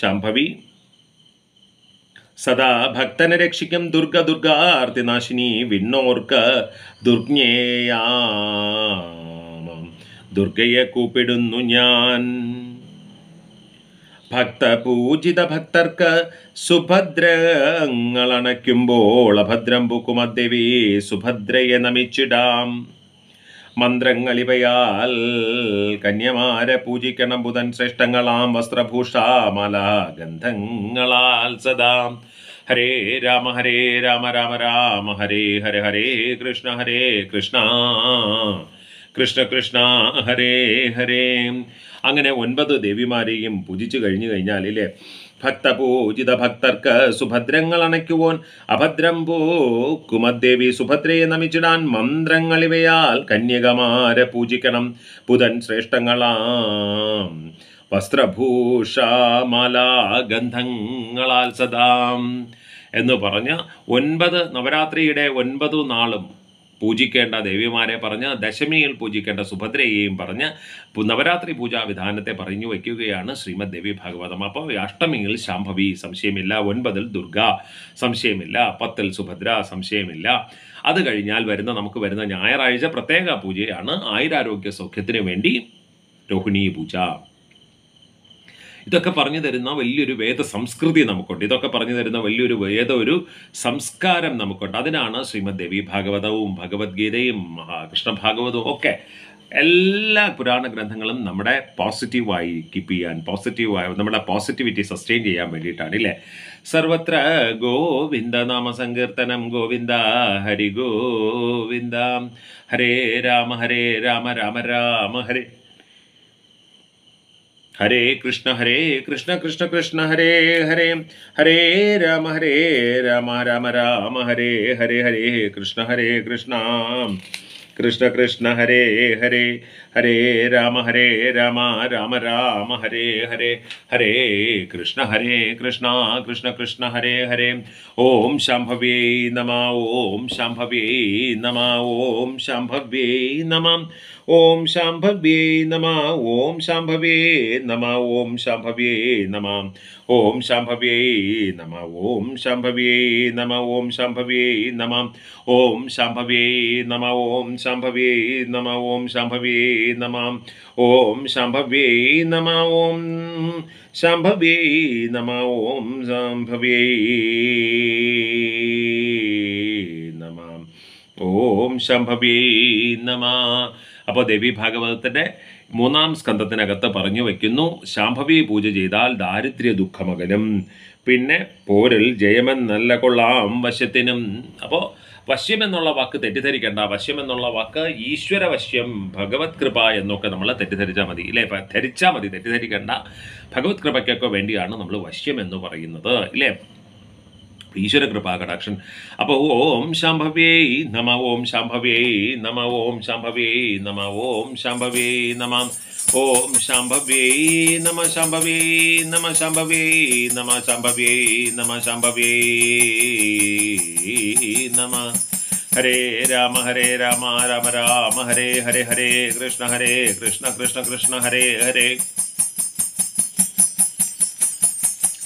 ശാംഭവി സദാ ഭക്തനെ രക്ഷിക്കും ദുർഗ ദുർഗാർത്തിനാശിനി വിണ്ണോർക്ക് ദുർജ്ഞേയാ ദുർഗയെ കൂപ്പിടുന്നു ഞാൻ ഭക്തപൂജിത ഭക്തർക്ക് സുഭദ്രങ്ങൾ അണയ്ക്കുമ്പോൾ അഭദ്രം പൂക്കുമദ്ദേവി സുഭദ്രയെ നമിച്ചിടാം മന്ത്രങ്ങൾ ഇവയാൽ കന്യമാരെ പൂജിക്കണം ബുധൻ ശ്രേഷ്ഠങ്ങളാം വസ്ത്രഭൂഷാമല ഗന്ധങ്ങളാൽ സദാ ഹരേ രാമ ഹരേ രാമ രാമ രാമ ഹരേ ഹരേ ഹരേ കൃഷ്ണ ഹരേ കൃഷ്ണ കൃഷ്ണ കൃഷ്ണ ഹരേ ഹരേ അങ്ങനെ ഒൻപത് ദേവിമാരെയും പൂജിച്ചു കഴിഞ്ഞു കഴിഞ്ഞാൽ ഇല്ലേ ഭക്തപൂജിത ഭക്തർക്ക് സുഭദ്രങ്ങൾ അണയ്ക്കുവോൻ അഭദ്രം കുമദ്ദേവി സുഭദ്രയെ നമിച്ചിടാൻ ഇവയാൽ കന്യകമാരെ പൂജിക്കണം ബുധൻ ശ്രേഷ്ഠങ്ങളാം ഗന്ധങ്ങളാൽ സദാം എന്ന് പറഞ്ഞ് ഒൻപത് നവരാത്രിയുടെ ഒൻപത് നാളും പൂജിക്കേണ്ട ദേവിമാരെ പറഞ്ഞ് ദശമിയിൽ പൂജിക്കേണ്ട സുഭദ്രയെയും പറഞ്ഞ് നവരാത്രി വിധാനത്തെ പറഞ്ഞു വയ്ക്കുകയാണ് ശ്രീമദ് ദേവി ഭാഗവതം അപ്പോൾ അഷ്ടമിയിൽ ശാംഭവി സംശയമില്ല ഒൻപതിൽ ദുർഗ സംശയമില്ല പത്തിൽ സുഭദ്ര സംശയമില്ല അത് കഴിഞ്ഞാൽ വരുന്ന നമുക്ക് വരുന്ന ഞായറാഴ്ച പ്രത്യേക പൂജയാണ് ആയുരാരോഗ്യ സൗഖ്യത്തിന് വേണ്ടി രോഹിണി പൂജ ഇതൊക്കെ പറഞ്ഞു തരുന്ന വലിയൊരു വേദ സംസ്കൃതി നമുക്കുണ്ട് ഇതൊക്കെ പറഞ്ഞു തരുന്ന വലിയൊരു വേദ ഒരു സംസ്കാരം നമുക്കുണ്ട് അതിനാണ് ശ്രീമദ് ദേവി ഭാഗവതവും ഭഗവത്ഗീതയും മഹാകൃഷ്ണ ഭാഗവതവും ഒക്കെ എല്ലാ പുരാണ ഗ്രന്ഥങ്ങളും നമ്മുടെ പോസിറ്റീവായി കീപ്പ് ചെയ്യാൻ പോസിറ്റീവായി നമ്മുടെ പോസിറ്റിവിറ്റി സസ്റ്റെയിൻ ചെയ്യാൻ വേണ്ടിയിട്ടാണ് ഇല്ലേ സർവത്ര ഗോവിന്ദ നാമ സങ്കീർത്തനം ഗോവിന്ദ ഹരി ഗോവിന്ദ ഹരേ രാമ ഹരേ രാമ രാമ രാമ ഹരേ हरे कृष्ण हरे कृष्ण कृष्ण कृष्ण हरे हरे हरे राम हरे राम राम राम हरे हरे हरे कृष्ण हरे कृष्ण कृष्ण कृष्ण हरे हरे हरे राम हरे राम राम राम हरे हरे हरे कृष्ण हरे कृष्ण कृष्ण कृष्ण हरे हरे ओम शाम्भव्यै नमः ओम शाम्भव्यै नमः ओम शाम्भव्यै नमः ॐ शम्भव्यै नमः ॐ शम्भवे नमः ॐ शम्भव्ये नमः ॐ शम्भव्यै नमः ॐ शम्भव्यै नमः ॐ शम्भव्ये नमः ॐ शम्भव्ये नमः ॐ शम्भव्ये नमः ॐ शम्भवे नमः ॐ शम्भव्यै नमः ॐ शम्भव्यै ॐ नमः അപ്പോൾ ദേവി ഭാഗവതത്തിൻ്റെ മൂന്നാം സ്കന്ധത്തിനകത്ത് പറഞ്ഞു വയ്ക്കുന്നു ശാംഭവി പൂജ ചെയ്താൽ ദാരിദ്ര്യ ദുഃഖമകലും പിന്നെ പോരിൽ നല്ല കൊള്ളാം വശ്യത്തിനും അപ്പോൾ വശ്യം എന്നുള്ള വാക്ക് തെറ്റിദ്ധരിക്കേണ്ട വശ്യം എന്നുള്ള വാക്ക് ഈശ്വര വശ്യം ഭഗവത് കൃപ എന്നൊക്കെ നമ്മൾ തെറ്റിദ്ധരിച്ചാൽ മതി ഇല്ലേ ധരിച്ചാൽ മതി തെറ്റിദ്ധരിക്കേണ്ട ഭഗവത് കൃപയ്ക്കൊക്കെ വേണ്ടിയാണ് നമ്മൾ വശ്യം എന്ന് പറയുന്നത് ഇല്ലേ ईश्वर कृपाटाक्ष अब ओम शांभव्ये नम ओम शांभव्ये नम ओम शांभव्ये नम ओम शांभव्ये नम ओम शांभव्ये नम शांभव्ये नम शांभव्ये नम शांभव्ये नम शांभव्ये नम हरे राम हरे राम राम राम हरे हरे हरे कृष्ण हरे कृष्ण कृष्ण कृष्ण हरे हरे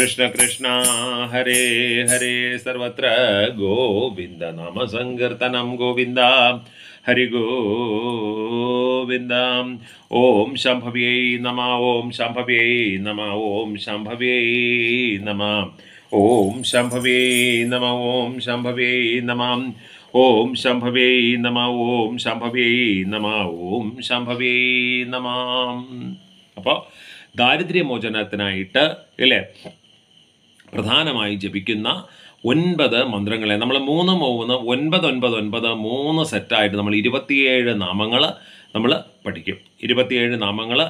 कृष्ण कृष्ण हरे हरे सर्वत्र गोविन्द नाम सङ्कीर्तनं गोविन्द हरिगोविन्दम् ॐ शम्भव्यै नमः ॐ शम्भव्यै नमः ॐ शम्भव्यै नमः ॐ शम्भव्यै नम ॐ शम्भव्यै नमः ॐ शम्भव्यै नम ॐ शम्भव्यै नम ॐ शम्भव्यै നമാം അപ്പോൾ ദാരിദ്ര്യമോചനത്തിനായിട്ട് ഇല്ലേ പ്രധാനമായി ജപിക്കുന്ന ഒൻപത് മന്ത്രങ്ങളെ നമ്മൾ മൂന്ന് മൂന്ന് ഒൻപത് ഒൻപത് ഒൻപത് മൂന്ന് സെറ്റായിട്ട് നമ്മൾ ഇരുപത്തിയേഴ് നാമങ്ങൾ നമ്മൾ പഠിക്കും ഇരുപത്തിയേഴ് നാമങ്ങൾ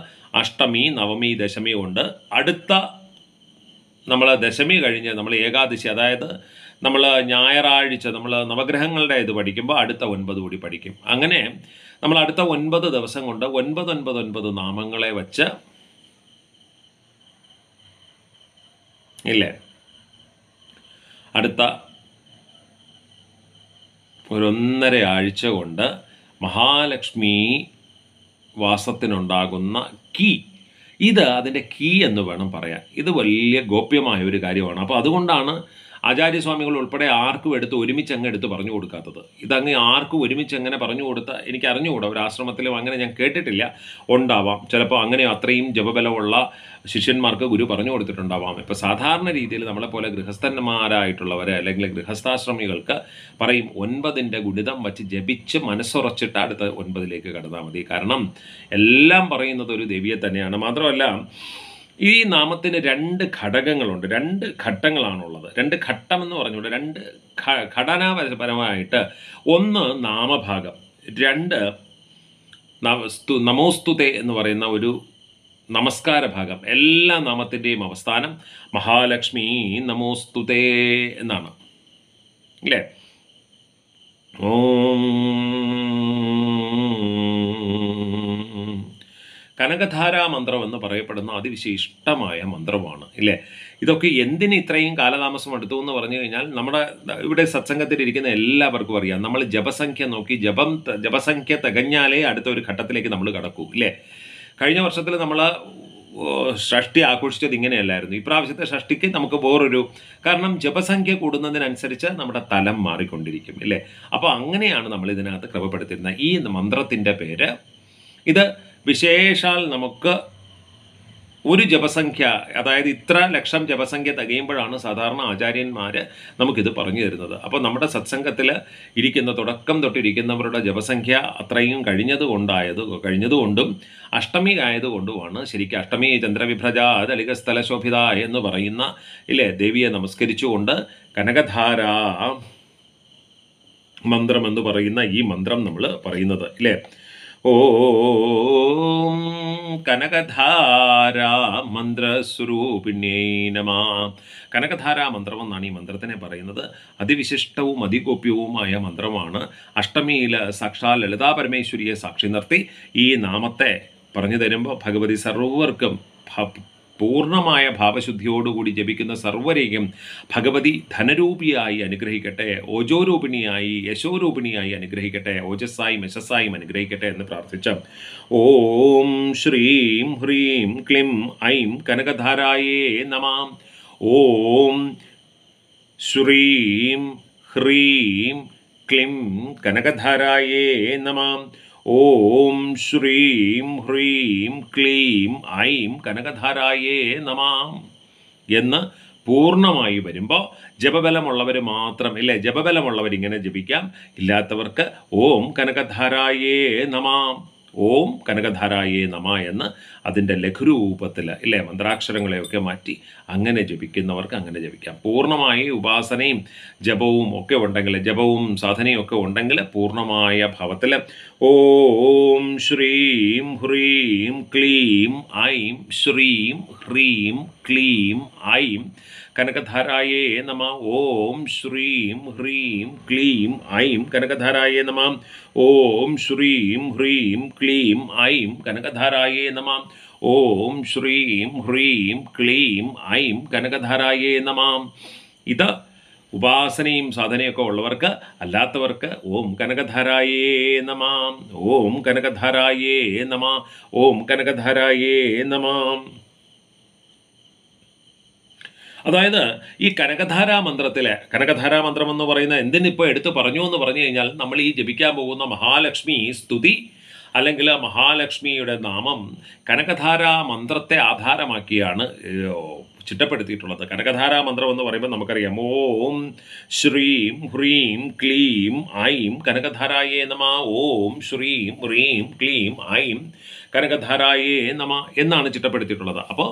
അഷ്ടമി നവമി ദശമി ഉണ്ട് അടുത്ത നമ്മൾ ദശമി കഴിഞ്ഞ് നമ്മൾ ഏകാദശി അതായത് നമ്മൾ ഞായറാഴ്ച നമ്മൾ നവഗ്രഹങ്ങളുടെ ഇത് പഠിക്കുമ്പോൾ അടുത്ത ഒൻപത് കൂടി പഠിക്കും അങ്ങനെ നമ്മൾ അടുത്ത ഒൻപത് ദിവസം കൊണ്ട് ഒൻപത് ഒൻപത് ഒൻപത് നാമങ്ങളെ വച്ച് ഇല്ലേ അടുത്ത ഒരൊന്നര ആഴ്ച കൊണ്ട് മഹാലക്ഷ്മി വാസത്തിനുണ്ടാകുന്ന കീ ഇത് അതിൻ്റെ കീ എന്ന് വേണം പറയാൻ ഇത് വലിയ ഗോപ്യമായ ഒരു കാര്യമാണ് അപ്പോൾ അതുകൊണ്ടാണ് ആചാര്യസ്വാമികൾ ഉൾപ്പെടെ ആർക്കും എടുത്ത് ഒരുമിച്ച് അങ്ങ് എടുത്ത് പറഞ്ഞു കൊടുക്കാത്തത് ഇതങ്ങ് ആർക്കും ഒരുമിച്ച് അങ്ങനെ പറഞ്ഞു കൊടുത്ത എനിക്ക് അറിഞ്ഞുകൂടാ ഒരു ആശ്രമത്തിലും അങ്ങനെ ഞാൻ കേട്ടിട്ടില്ല ഉണ്ടാവാം ചിലപ്പോൾ അങ്ങനെ അത്രയും ജപബലമുള്ള ശിഷ്യന്മാർക്ക് ഗുരു പറഞ്ഞു കൊടുത്തിട്ടുണ്ടാവാം ഇപ്പോൾ സാധാരണ രീതിയിൽ നമ്മളെപ്പോലെ ഗൃഹസ്ഥന്മാരായിട്ടുള്ളവരെ അല്ലെങ്കിൽ ഗൃഹസ്ഥാശ്രമികൾക്ക് പറയും ഒൻപതിൻ്റെ ഗുണിതം വച്ച് ജപിച്ച് മനസ്സുറച്ചിട്ട് അടുത്ത ഒൻപതിലേക്ക് കടന്നാൽ മതി കാരണം എല്ലാം പറയുന്നത് ഒരു ദേവിയെ തന്നെയാണ് മാത്രമല്ല ഈ നാമത്തിന് രണ്ട് ഘടകങ്ങളുണ്ട് രണ്ട് ഘട്ടങ്ങളാണുള്ളത് രണ്ട് ഘട്ടം എന്ന് പറഞ്ഞുകൊണ്ട് രണ്ട് ഘടനാപരമായിട്ട് ഒന്ന് നാമഭാഗം രണ്ട് നമസ്തു നമോസ്തുതെ എന്ന് പറയുന്ന ഒരു നമസ്കാര ഭാഗം എല്ലാ നാമത്തിൻ്റെയും അവസാനം മഹാലക്ഷ്മി നമോസ്തുതേ എന്നാണ് അല്ലേ ഓം കനകധാരാ മന്ത്രം എന്ന് പറയപ്പെടുന്ന അതിവിശിഷ്ടമായ മന്ത്രമാണ് ഇല്ലേ ഇതൊക്കെ എന്തിന് ഇത്രയും കാലതാമസം എടുത്തു എന്ന് പറഞ്ഞു കഴിഞ്ഞാൽ നമ്മുടെ ഇവിടെ സത്സംഗത്തിലിരിക്കുന്ന എല്ലാവർക്കും അറിയാം നമ്മൾ ജപസംഖ്യ നോക്കി ജപം ജപസംഖ്യ തികഞ്ഞാലേ അടുത്ത ഒരു ഘട്ടത്തിലേക്ക് നമ്മൾ കടക്കൂ ഇല്ലേ കഴിഞ്ഞ വർഷത്തിൽ നമ്മൾ ഷഷ്ടി ആഘോഷിച്ചത് ഇങ്ങനെയല്ലായിരുന്നു ഇപ്രാവശ്യത്തെ ഷഷ്ടിക്ക് നമുക്ക് വേറൊരു കാരണം ജപസംഖ്യ കൂടുന്നതിനനുസരിച്ച് നമ്മുടെ തലം മാറിക്കൊണ്ടിരിക്കും ഇല്ലേ അപ്പോൾ അങ്ങനെയാണ് നമ്മൾ ഇതിനകത്ത് ക്രമപ്പെടുത്തിരുന്നത് ഈ മന്ത്രത്തിൻ്റെ പേര് ഇത് വിശേഷാൽ നമുക്ക് ഒരു ജപസംഖ്യ അതായത് ഇത്ര ലക്ഷം ജപസംഖ്യ തികയുമ്പോഴാണ് സാധാരണ ആചാര്യന്മാർ നമുക്കിത് പറഞ്ഞു തരുന്നത് അപ്പോൾ നമ്മുടെ സത്സംഗത്തിൽ ഇരിക്കുന്ന തുടക്കം തൊട്ടിരിക്കുന്നവരുടെ ജപസംഖ്യ അത്രയും കഴിഞ്ഞത് കൊണ്ടായത് കഴിഞ്ഞതുകൊണ്ടും അഷ്ടമി ആയതുകൊണ്ടുമാണ് ശരിക്കും അഷ്ടമി ചന്ദ്രവിഭ്രജ അതലിക സ്ഥലശോഭിത എന്ന് പറയുന്ന ഇല്ലേ ദേവിയെ നമസ്കരിച്ചുകൊണ്ട് കനകധാര മന്ത്രം എന്ന് പറയുന്ന ഈ മന്ത്രം നമ്മൾ പറയുന്നത് ഇല്ലേ ഓം കനകധാരാ മന്ത്രസ്വരൂപിണ്യേ നമ കനകധാരാ മന്ത്രം എന്നാണ് ഈ മന്ത്രത്തിനെ പറയുന്നത് അതിവിശിഷ്ടവും അതിഗോപ്യവുമായ മന്ത്രമാണ് അഷ്ടമിയിൽ സാക്ഷാൽ ലളിതാ പരമേശ്വരിയെ സാക്ഷി നിർത്തി ഈ നാമത്തെ പറഞ്ഞു തരുമ്പോൾ ഭഗവതി സർവർക്കും പൂർണ്ണമായ ഭാവശുദ്ധിയോടുകൂടി ജപിക്കുന്ന സർവരെയും ഭഗവതി ധനരൂപിയായി അനുഗ്രഹിക്കട്ടെ ഓജോരൂപിണിയായി യശോരൂപിണിയായി അനുഗ്രഹിക്കട്ടെ ഓജസ്സായും യശസ്സായും അനുഗ്രഹിക്കട്ടെ എന്ന് പ്രാർത്ഥിച്ച ഓം ശ്രീം ഹ്രീം ക്ലിം ഐം കനകധാരായേ നമാം ഓം ശ്രീം ഹ്രീം ക്ലിം കനകധാരായേ നമാം ഓം ശ്രീം ഹ്രീം ക്ലീം ഐം കനകധാരായേ നമാം എന്ന് പൂർണ്ണമായി വരുമ്പോൾ ജപബലമുള്ളവർ മാത്രം ഇല്ലേ ജപബലമുള്ളവരിങ്ങനെ ഇങ്ങനെ ജപിക്കാം ഇല്ലാത്തവർക്ക് ഓം കനകധാരായേ നമാം ഓം കനകധാരായേ നമ എന്ന് അതിൻ്റെ ലഘുരൂപത്തിൽ ഇല്ലേ മന്ത്രാക്ഷരങ്ങളെയൊക്കെ മാറ്റി അങ്ങനെ ജപിക്കുന്നവർക്ക് അങ്ങനെ ജപിക്കാം പൂർണ്ണമായി ഉപാസനയും ജപവും ഒക്കെ ഉണ്ടെങ്കിൽ ജപവും സാധനയും ഒക്കെ ഉണ്ടെങ്കിൽ പൂർണ്ണമായ ഭാവത്തിൽ ഓം ശ്രീം ഹ്രീം ക്ലീം ഐം ശ്രീം ഹ്രീം ക്ലീം ഐം കനകധാരായേ നമ ഓം ശ്രീം ഹ്രീം ക്ലീം ഐം കനകധാരായേ നമ ഓം ശ്രീം ഹ്രീം ക്ലീം ഐം കനകധാരായേ നമ ഓം ശ്രീം ഹ്രീം ക്ലീം ഐം കനകധാരായേ നമ ഇത് ഉപാസനയും സാധനയൊക്കെ ഉള്ളവർക്ക് അല്ലാത്തവർക്ക് ഓം കനകധാരായേ നമ ഓം കനകധാരായേ നമ ഓം കനകധാരായേ നമ അതായത് ഈ കനകധാരാ മന്ത്രത്തിലെ കനകധാരാ മന്ത്രം എന്ന് പറയുന്ന എന്തിനിപ്പോൾ എടുത്തു പറഞ്ഞു എന്ന് പറഞ്ഞു കഴിഞ്ഞാൽ നമ്മൾ ഈ ജപിക്കാൻ പോകുന്ന മഹാലക്ഷ്മി സ്തുതി അല്ലെങ്കിൽ മഹാലക്ഷ്മിയുടെ നാമം കനകധാരാ മന്ത്രത്തെ ആധാരമാക്കിയാണ് ചിട്ടപ്പെടുത്തിയിട്ടുള്ളത് കനകധാരാ മന്ത്രം എന്ന് പറയുമ്പോൾ നമുക്കറിയാം ഓം ശ്രീം ഹ്രീം ക്ലീം ഐം കനകധാരായേ നമ ഓം ശ്രീം ഹ്രീം ക്ലീം ഐം കനകധാരായേ നമ എന്നാണ് ചിട്ടപ്പെടുത്തിയിട്ടുള്ളത് അപ്പോൾ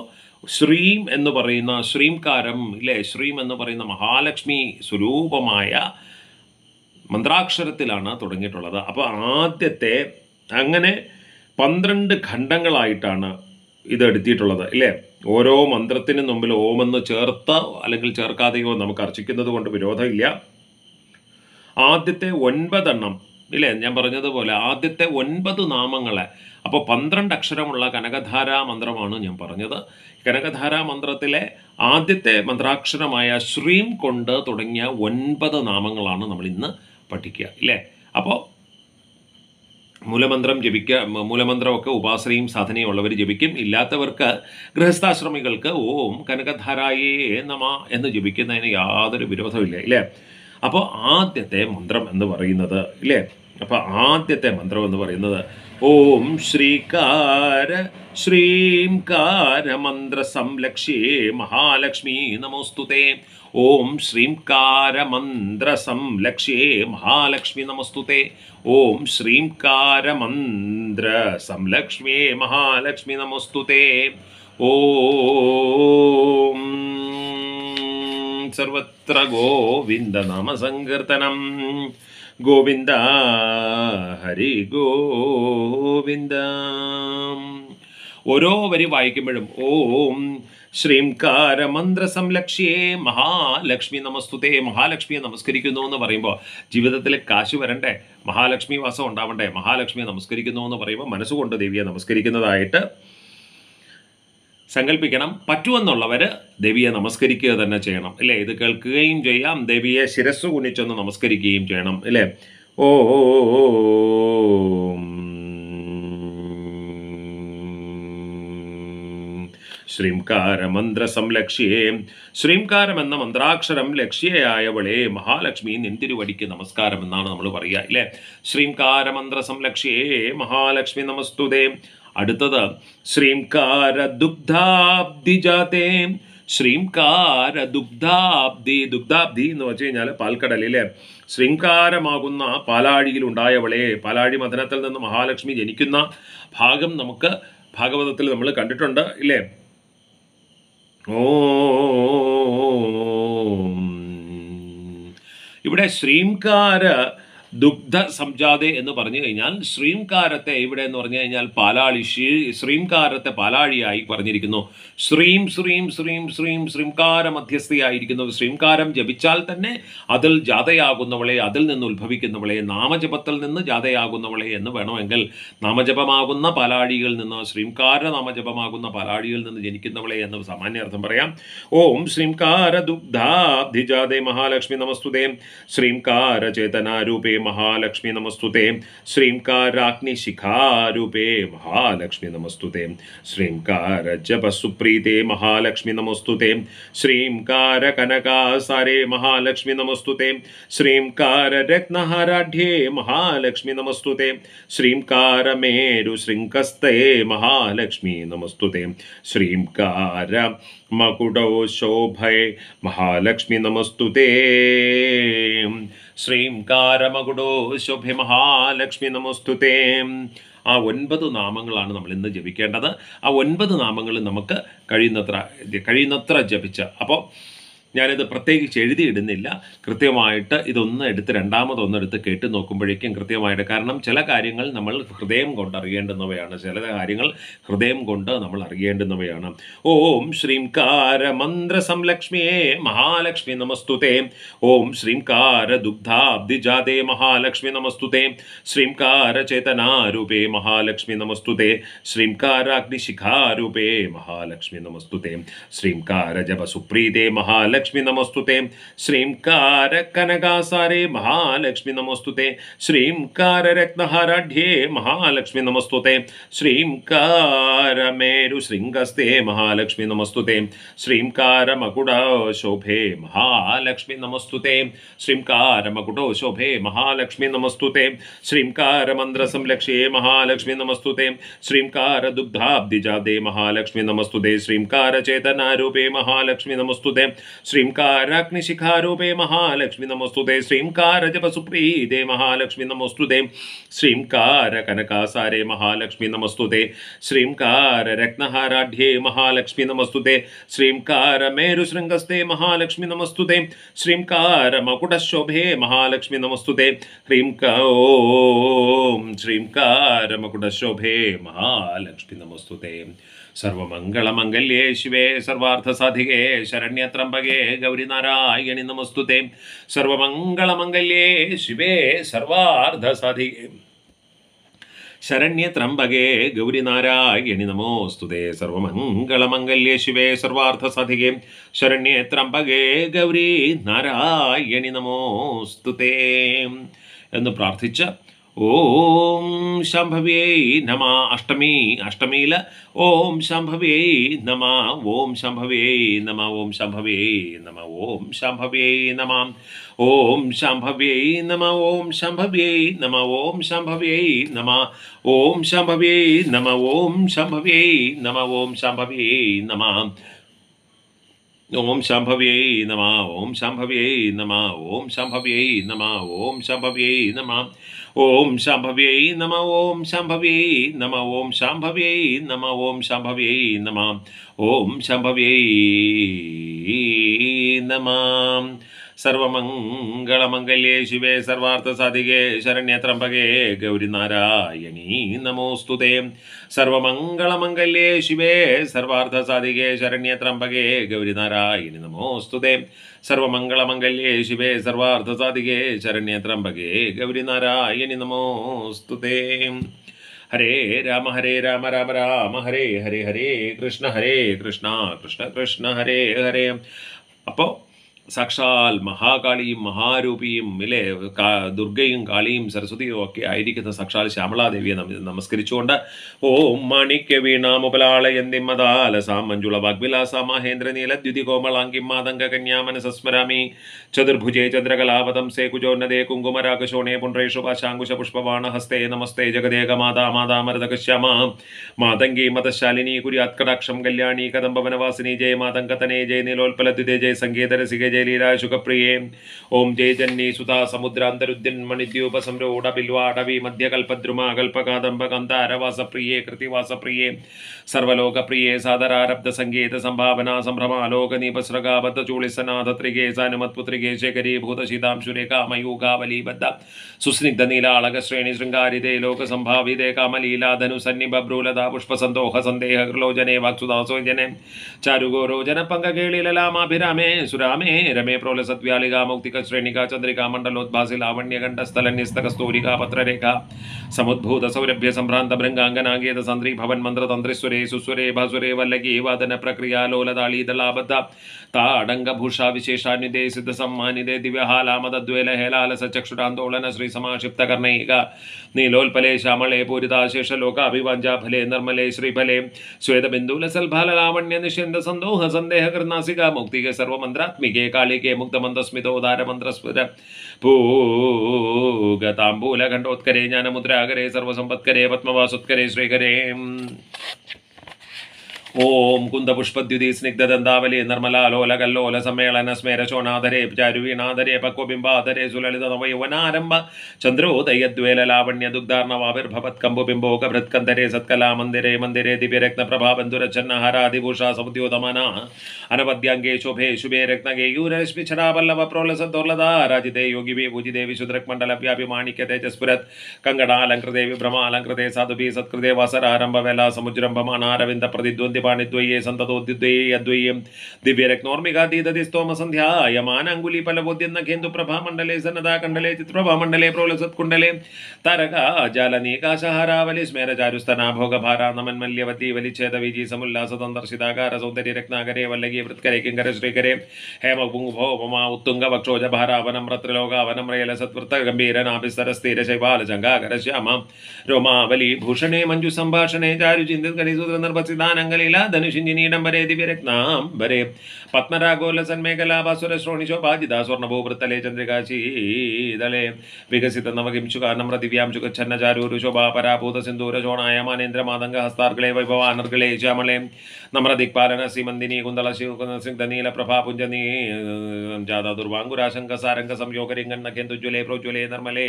ശ്രീം എന്ന് പറയുന്ന ശ്രീംകാരം ഇല്ലേ ശ്രീം എന്ന് പറയുന്ന മഹാലക്ഷ്മി സ്വരൂപമായ മന്ത്രാക്ഷരത്തിലാണ് തുടങ്ങിയിട്ടുള്ളത് അപ്പോൾ ആദ്യത്തെ അങ്ങനെ പന്ത്രണ്ട് ഖണ്ഡങ്ങളായിട്ടാണ് ഇത് എടുത്തിയിട്ടുള്ളത് ഇല്ലേ ഓരോ മന്ത്രത്തിന് മുമ്പിൽ ഓമെന്ന് ചേർത്ത് അല്ലെങ്കിൽ ചേർക്കാതെയോ നമുക്ക് അർച്ചിക്കുന്നത് കൊണ്ട് വിരോധമില്ല ആദ്യത്തെ ഒൻപതെണ്ണം ഇല്ലേ ഞാൻ പറഞ്ഞതുപോലെ ആദ്യത്തെ ഒൻപത് നാമങ്ങളെ അപ്പോൾ പന്ത്രണ്ട് അക്ഷരമുള്ള കനകധാരാ മന്ത്രമാണ് ഞാൻ പറഞ്ഞത് കനകധാരാ മന്ത്രത്തിലെ ആദ്യത്തെ മന്ത്രാക്ഷരമായ ശ്രീം കൊണ്ട് തുടങ്ങിയ ഒൻപത് നാമങ്ങളാണ് നമ്മൾ ഇന്ന് പഠിക്കുക ഇല്ലേ അപ്പോൾ മൂലമന്ത്രം ജപിക്കുക മൂലമന്ത്രമൊക്കെ ഉപാസനയും സാധനയും ഉള്ളവർ ജപിക്കും ഇല്ലാത്തവർക്ക് ഗൃഹസ്ഥാശ്രമികൾക്ക് ഓം കനകധാരായേ നമ എന്ന് ജപിക്കുന്നതിന് യാതൊരു വിരോധമില്ല ഇല്ലേ അപ്പോൾ ആദ്യത്തെ മന്ത്രം എന്ന് പറയുന്നത് ഇല്ലേ അപ്പോൾ ആദ്യത്തെ മന്ത്രം എന്ന് പറയുന്നത് ഓം ശ്രീകാര ശ്രീം കാരമന്ത്ര സംലക്ഷ്യേ മഹാലക്ഷ്മി നമോസ്തുതേ ഓം ശ്രീം കാരമന്ത്ര സംലക്ഷ്യേ മഹാലക്ഷ്മി നമസ്തുതേ ഓം ശ്രീം കാരമന്ത്ര സംലക്ഷ്മേ മഹാലക്ഷ്മി നമസ്തുതേ ഓം സർവത്ര ഗോവിന്ദ നാമ സങ്കീർത്തനം ഗോവിന്ദ ഹരി ഗോവിന്ദ ഓരോ വരി വായിക്കുമ്പോഴും ഓം മന്ത്ര സംലക്ഷ്യേ മഹാലക്ഷ്മി നമസ്തുതേ മഹാലക്ഷ്മിയെ നമസ്കരിക്കുന്നു എന്ന് പറയുമ്പോൾ ജീവിതത്തിൽ കാശ് വരണ്ടേ മഹാലക്ഷ്മി വാസം ഉണ്ടാവണ്ടേ മഹാലക്ഷ്മിയെ നമസ്കരിക്കുന്നു എന്ന് പറയുമ്പോൾ മനസ്സുകൊണ്ട് ദേവിയെ നമസ്കരിക്കുന്നതായിട്ട് സങ്കല്പിക്കണം പറ്റുമെന്നുള്ളവർ ദേവിയെ നമസ്കരിക്കുക തന്നെ ചെയ്യണം ഇല്ലേ ഇത് കേൾക്കുകയും ചെയ്യാം ദേവിയെ ശിരസ് കുനിച്ചൊന്ന് നമസ്കരിക്കുകയും ചെയ്യണം ഇല്ലേ ഓ ശ്രീംകാരമന്ത്ര സംലക്ഷ്യേ ശ്രീംകാരം എന്ന മന്ത്രാക്ഷരം ലക്ഷ്യയായവളെ മഹാലക്ഷ്മി നിന്തിരുവടിക്ക് നമസ്കാരം എന്നാണ് നമ്മൾ പറയുക ഇല്ലേ ശ്രീംകാരമന്ത്ര സംലക്ഷ്യേ മഹാലക്ഷ്മി നമസ്തുതേ അടുത്തത് ശ്രീംകാര ജാതേ ശ്രീംകാര ദുഗ്ധാബ്ദി ദുഗ്ധാബ്ദി എന്ന് വെച്ച് കഴിഞ്ഞാൽ പാൽക്കടലിലെ ശൃംകാരമാകുന്ന ഉണ്ടായവളെ പാലാഴി മദനത്തിൽ നിന്ന് മഹാലക്ഷ്മി ജനിക്കുന്ന ഭാഗം നമുക്ക് ഭാഗവതത്തിൽ നമ്മൾ കണ്ടിട്ടുണ്ട് ഇല്ലേ ഓ ഇവിടെ ശ്രീംകാര ദുഗ്ധ സംജാതെ എന്ന് പറഞ്ഞു കഴിഞ്ഞാൽ ശ്രീംകാരത്തെ ഇവിടെ എന്ന് പറഞ്ഞു കഴിഞ്ഞാൽ പാലാളി ശ്രീ ശ്രീംകാരത്തെ പാലാഴിയായി പറഞ്ഞിരിക്കുന്നു ശ്രീം ശ്രീം ശ്രീം ശ്രീം ശ്രീംകാര മധ്യസ്ഥയായിരിക്കുന്നു ശ്രീംകാരം ജപിച്ചാൽ തന്നെ അതിൽ ജാതയാകുന്നവളെ അതിൽ നിന്ന് ഉത്ഭവിക്കുന്നവളെ നാമജപത്തിൽ നിന്ന് ജാതയാകുന്നവളെ എന്ന് വേണമെങ്കിൽ നാമജപമാകുന്ന പാലാഴിയിൽ നിന്ന് ശ്രീംകാര നാമജപമാകുന്ന പാലാഴിയിൽ നിന്ന് ജനിക്കുന്നവളെ എന്ന് സാമാന്യർത്ഥം പറയാം ഓം ശ്രീംകാര ദുഗ്ധാബ്ധിജാതേ മഹാലക്ഷ്മി നമസ്തുതേ ശ്രീംകാര ചേതനാരൂപേ महालक्ष्मी नमस्तुते श्रींकाराग्निशिखारूपे महालक्ष्मी नमस्तुते श्रींकारजपसुप्रीते महालक्ष्मी नमस्तुते कनकासारे महालक्ष्मी नमस्तुते श्रींकाररत्नहाराढ्ये महालक्ष्मी नमस्तुते श्रींकारमेरुशृङ्कस्ते महालक्ष्मी नमस्तुते श्रींकार മകുടോ ശോഭയെ മഹാലക്ഷ്മി നമസ്തു ശ്രീംകാരമകുടോ ശോഭ മഹാലക്ഷ്മി നമസ്തു ആ ഒൻപത് നാമങ്ങളാണ് നമ്മൾ ഇന്ന് ജപിക്കേണ്ടത് ആ ഒൻപത് നാമങ്ങൾ നമുക്ക് കഴിയുന്നത്ര കഴിയുന്നത്ര ജപിച്ച് അപ്പോൾ ഞാനിത് പ്രത്യേകിച്ച് എഴുതിയിടുന്നില്ല കൃത്യമായിട്ട് ഇതൊന്ന് എടുത്ത് രണ്ടാമതൊന്നെടുത്ത് കേട്ട് നോക്കുമ്പോഴേക്കും കൃത്യമായിട്ട് കാരണം ചില കാര്യങ്ങൾ നമ്മൾ ഹൃദയം കൊണ്ട് അറിയേണ്ടുന്നവയാണ് ചില കാര്യങ്ങൾ ഹൃദയം കൊണ്ട് നമ്മൾ അറിയേണ്ടുന്നവയാണ് ഓം ശ്രീംകാര മന്ത്ര സംലക്ഷ്മിയേ മഹാലക്ഷ്മി നമസ്തുതേ ഓം ശ്രീംകാര ദുഗ്ധാബ്ദിജാതേ മഹാലക്ഷ്മി നമസ്തുതേ ശ്രീംകാര ചേതനാരൂപേ മഹാലക്ഷ്മി നമസ്തുതേ ശ്രീംകാരാഗ്നിശിഖാരൂപേ മഹാലക്ഷ്മി നമസ്തുതേ ശ്രീംകാര ജപ സുപ്രീതേ മഹാലക്ഷ്മി महालक्ष्मी नमस्तुते श्रीं कार कनकासारे महालक्ष्मी नमस्तुते श्रीं कार रत्नहाराढ्ये महालक्ष्मी नमस्तुते श्रीं कार श्रृंगस्ते महालक्ष्मी नमस्तुते श्रीं कार मकुटो शोभे महालक्ष्मी नमस्तुते श्रीं कार मकुटो शोभे महालक्ष्मी नमस्तुते श्रीं कार संलक्ष्ये महालक्ष्मी नमस्तुते श्रीं कार दुग्धाब्धिजादे महालक्ष्मी नमस्तुते श्रीं कार चेतनारूपे महालक्ष्मी नमस्तुते श्रींकाराग्निशिखारूपे महालक्ष्मी नमोस्तुते श्रींकार जपसुप्रीदे महालक्ष्मी नमोस्तुते श्रींकार कनकासारे महालक्ष्मी नमस्तुते श्रींकार रत्नहाराढ्ये महालक्ष्मी नमस्तुते श्रींकार मेरुशृङ्गस्ते महालक्ष्मी नमस्तुते श्रींकार मकुटशोभे महालक्ष्मी नमस्तुते ह्रीं ॐ श्रींकार मकुटशोभे महालक्ष्मी नमस्तुते സർവമംഗളമംഗല്യേ ശിവേ സർവാർത്ഥസാധികേ ശരണ്യത്രംബകേ ഗൗരിനാരായണി നമസ്തുതേ സർവമംഗളമംഗല്യേ ശിവേ സർവാർത്ഥസാധികേ ശരണ്യത്രംബകേ ഗൗരിനാരായണി നമോസ്തുതേ സർവമംഗളമംഗല്യേ ശിവേ സർവാർത്ഥസാധികേ ശരണ്യത്രംബകേ ഗൗരി നാരായണി നമോസ്തുതേ എന്ന് പ്രാർത്ഥിച്ച ॐ शम्भव्यै नमः अष्टमी अष्टमील ॐ शम्भव्यै नमः ॐ शम्भव्यै नमः ॐ शम्भव्यै नमः ॐ शम्भव्यै नमः ॐ शम्भव्यै नमः ॐ शम्भव्यै नमः ॐ शम्भव्यै नमः ॐ शम्भव्यै नमः ॐ शम्भव्यै नमः ॐ शम्भव्यै नमः ॐ शम्भव्यै नमः ॐ शम्भव्यै नमः ॐ शम्भव्यै नमः ॐ शम्भव्यै नमः ॐ शम्भव्यै नम ॐ साम्भव्ये नम ॐ शम्भव्यै नम ॐ शम्भव्यै नमाम् ॐ शम्भव्यै नमः സർവമംഗളമംഗല്യേ ശിവേ സർവാർത്ഥസാധികേ ശരണ്യത്രംബകേ ഗൗരിനാരായണീ നമോസ്തുതേ സർവമംഗളമംഗല്യേ ശിവേ സർവാർത്ഥസാധികേ ശരണ്യത്രംബകേ ഗൗരിനാരായണി നമോസ്തുതേ സർവമംഗളമംഗല്യേ ശിവേ സർവാർത്ഥസാധികേ ശരണ്യത്രംബകേ ഗൗരിനാരായണി നമോസ്തുതേ ഹരേ രാമ ഹരേ രാമ രാമ രാമ ഹരേ ഹരേ ഹരേ കൃഷ്ണ ഹരേ കൃഷ്ണ കൃഷ്ണ കൃഷ്ണ ഹരേ ഹരേ അപ്പോൾ സാക്ഷാൽ മഹാകാളിയും മഹാരൂപിയും ഇല്ലേ ദുർഗയും കാളിയും സരസ്വതിയും ഒക്കെ ആയിരിക്കുന്ന സാക്ഷാൽ ശ്യാമളാദേവിയെ നമസ്കരിച്ചുകൊണ്ട് ഓം മാണിക്യ വീണാമുപലാളയന്തിമതാലസാം മഞ്ജുള വാഗ്വിലാസാ മഹേന്ദ്രനീല ദ്യുതി കോമളാംഗിം മാതംഗ കന്യാമനസസ്മരാമി ചതുർഭുജേ ചന്ദ്രകലാപതം സേ കുജോന്നതേ കുങ്കുമരാകശോണേ പുണ്ട്രേഷു പാശാങ്കുശ പുഷ്പവാണ ഹസ്തേ നമസ്തേ ജഗദേക മാതാ മാതാമരതകശ്യാമ മാതംഗി മതശാലിനി കുര്യാത്കടാക്ഷം കല്യാണി കദംബവനവാസിനി ജയ മാതംഗതനേ ജയ നീലോൽപലദ്വിതേ ജയ സംഗീതരസിക ജയ ജലീലായ ശുഖപ്രിയേ ഓം ജയജന്നി സുതാ സമുദ്രാന്തരുദ്യന്മണിദ്യൂപസംരൂഢ ബിൽവാടവി മധ്യകൽപദ്രുമാ കൽപകാദംബ ഗന്ധാരവാസപ്രിയേ കൃതിവാസപ്രിയേ സർവലോകപ്രിയേ സാദരാരബ്ധ സംഗീത സംഭാവന സംഭ്രമാലോകനീപസ്രകാബദ്ധ ചൂളിസനാഥ ത്രികേശാനുമത്പു ത്രികേശകരീ ഭൂതശിതാംശുരേഖാമയൂകാവലീബദ്ധ സുസ്നിഗ്ധ നീലാളക ശ്രേണി ശൃംഗാരിതേ ലോകസംഭാവിതേ കാമലീലാധനു സന്നിബബ്രൂലത പുഷ്പസന്തോഹ സന്ദേഹ കൃലോചനേ വാക്സുദാസോജനെ ചാരുഗോരോചന പങ്കകേളിലലാമാഭിരാമേ സുരാമേ रमे प्रोलसत्व्यालिका मौक्तिकश्रेणिका चंद्रिका मंडलोद्भासी लावण्यकंठस्थलन्यस्तकस्तूरिका पत्ररेखा समुद्भूत सौरभ्य संभ्रांत भृंगांगनांगेत संद्री भवन मंत्र तंत्र सुरे सुसुरे भसुरे वल्लगी वादन प्रक्रिया लोलदालीदलाबद्ध ताडङ्गभूषा विशेषान्विते सिद्धसम्मानिते दिव्यहालामदद्वेल हेलाल सचक्षुरान्दोलन श्रीसमाक्षिप्तकर्णैक नीलोल्पले श्यामले पूरिताशेषलोकाभिवञ्जाफले निर्मले श्रीफले श्वेतबिन्दुलसल्भाललावण्यनिषेन्दसन्दोह सन्देहकृनासिका मुक्तिके सर्वमन्त्रात्मिके കാളികേ മുഗ്ധമന്ദസ്മിതോ ഉദാരമന്ത്രസ്മിത പൂഗതാംബൂലഖണ്ഡോത്കരേ ജ്ഞാനമുദ്രാകരേ സർവസമ്പത്കരേ പത്മവാസുത്കരേ ശ്രീകരേ ഓം കുന്ദപുഷ്പദ്യുതി സ്നിഗ്ധദന്താവലി കല്ലോല സമ്മേളന സ്മേരശോണാധരേ ചാരുവീണാധരേ പക്വബിംബാധരേ സുലളിത നവയൗവനാരംഭ ചന്ദ്രോദയദ്വേല ലാവണ്യ ഭൃത്കന്ധരേ സത്കലാമന്ദിരേ മന്ദിരേ ദിവ്യരത്നപ്രഭാബന്ധുരച്ഛന്നഹാരാദിഭൂഷാ സമുദ്യോതമന അനവദ്യാംഗേ ശുഭേ ശുഭേ രത്നഗേയൂരശ്മി ഛടാപല്ലവ പ്രോലസദ്ദുർലതാ രാജിതേ യോഗി വേ മണ്ഡല വ്യാപി മാണിക്യ തേജസ്പുരത് കങ്കടാലങ്കൃതേ വിഭ്രമാലങ്കൃതേ സാധുഭി സത്കൃതേ വസരാരംഭവേല അരവിന്ദ പ്രതിദ്വന്ദ് മദ്യപാണിദ്വയെ സന്തതോദ്യുദ്വയെ അദ്വയം ദിവ്യരക്നോർമികാതീതതിസ്തോമസന്ധ്യായമാനങ്കുലീഫലബോധ്യന്നഖേന്ദുപ്രഭാമണ്ഡലേ സന്നദാകണ്ഡലേ ചിത്രപ്രഭാമണ്ഡലേ പ്രോലസത്കുണ്ഡലേ തരകാജാലനീകാശഹാരാവലി സ്മേരചാരുസ്തനാഭോഗഭാരാ നമന്മല്യവതി വലിച്ഛേദവിജി സൗന്ദര്യ രക്നാകരേ വല്ലകി വൃത്കരേ കിങ്കര ശ്രീകരേ ഹേമപുംഭോ ഉപമാ ഉത്തുംഗ ശൈവാല ജംഗാകര ശ്യാമ രോമാവലി ഭൂഷണേ മഞ്ജുസംഭാഷണേ ചാരുചിന്തിത് ഗണിസൂത്ര നിർഭസിതാനങ്ങളെ നീല ധനുഷിഞ്ചിനീഡംബരേതി വരെ പത്മരാഗോല സന്മേഖലാഭാസുരശ്രോണിശോഭാജിത സ്വർണഭൂവൃത്തലേ ചന്ദ്രികാശീതലേ വികസിത നവകിംശു കാരണം പ്രതിവ്യാംശു ഗച്ഛന്ന ചാരൂരു ശോഭാ പരാഭൂത സിന്ദൂര ചോണായ മാനേന്ദ്ര മാതംഗ ഹസ്താർഗളെ വൈഭവാനർഗളെ ശ്യാമളെ നമ്ര ദിക്പാലന സിമന്ദിനി കുന്തള ശിവ നീല പുഞ്ചനീ ജാതാ ദുർവാങ്കുരാശങ്ക സാരംഗ സംയോഗ നഖേന്ദുജ്വലേ പ്രോജ്വലേ നിർമ്മലേ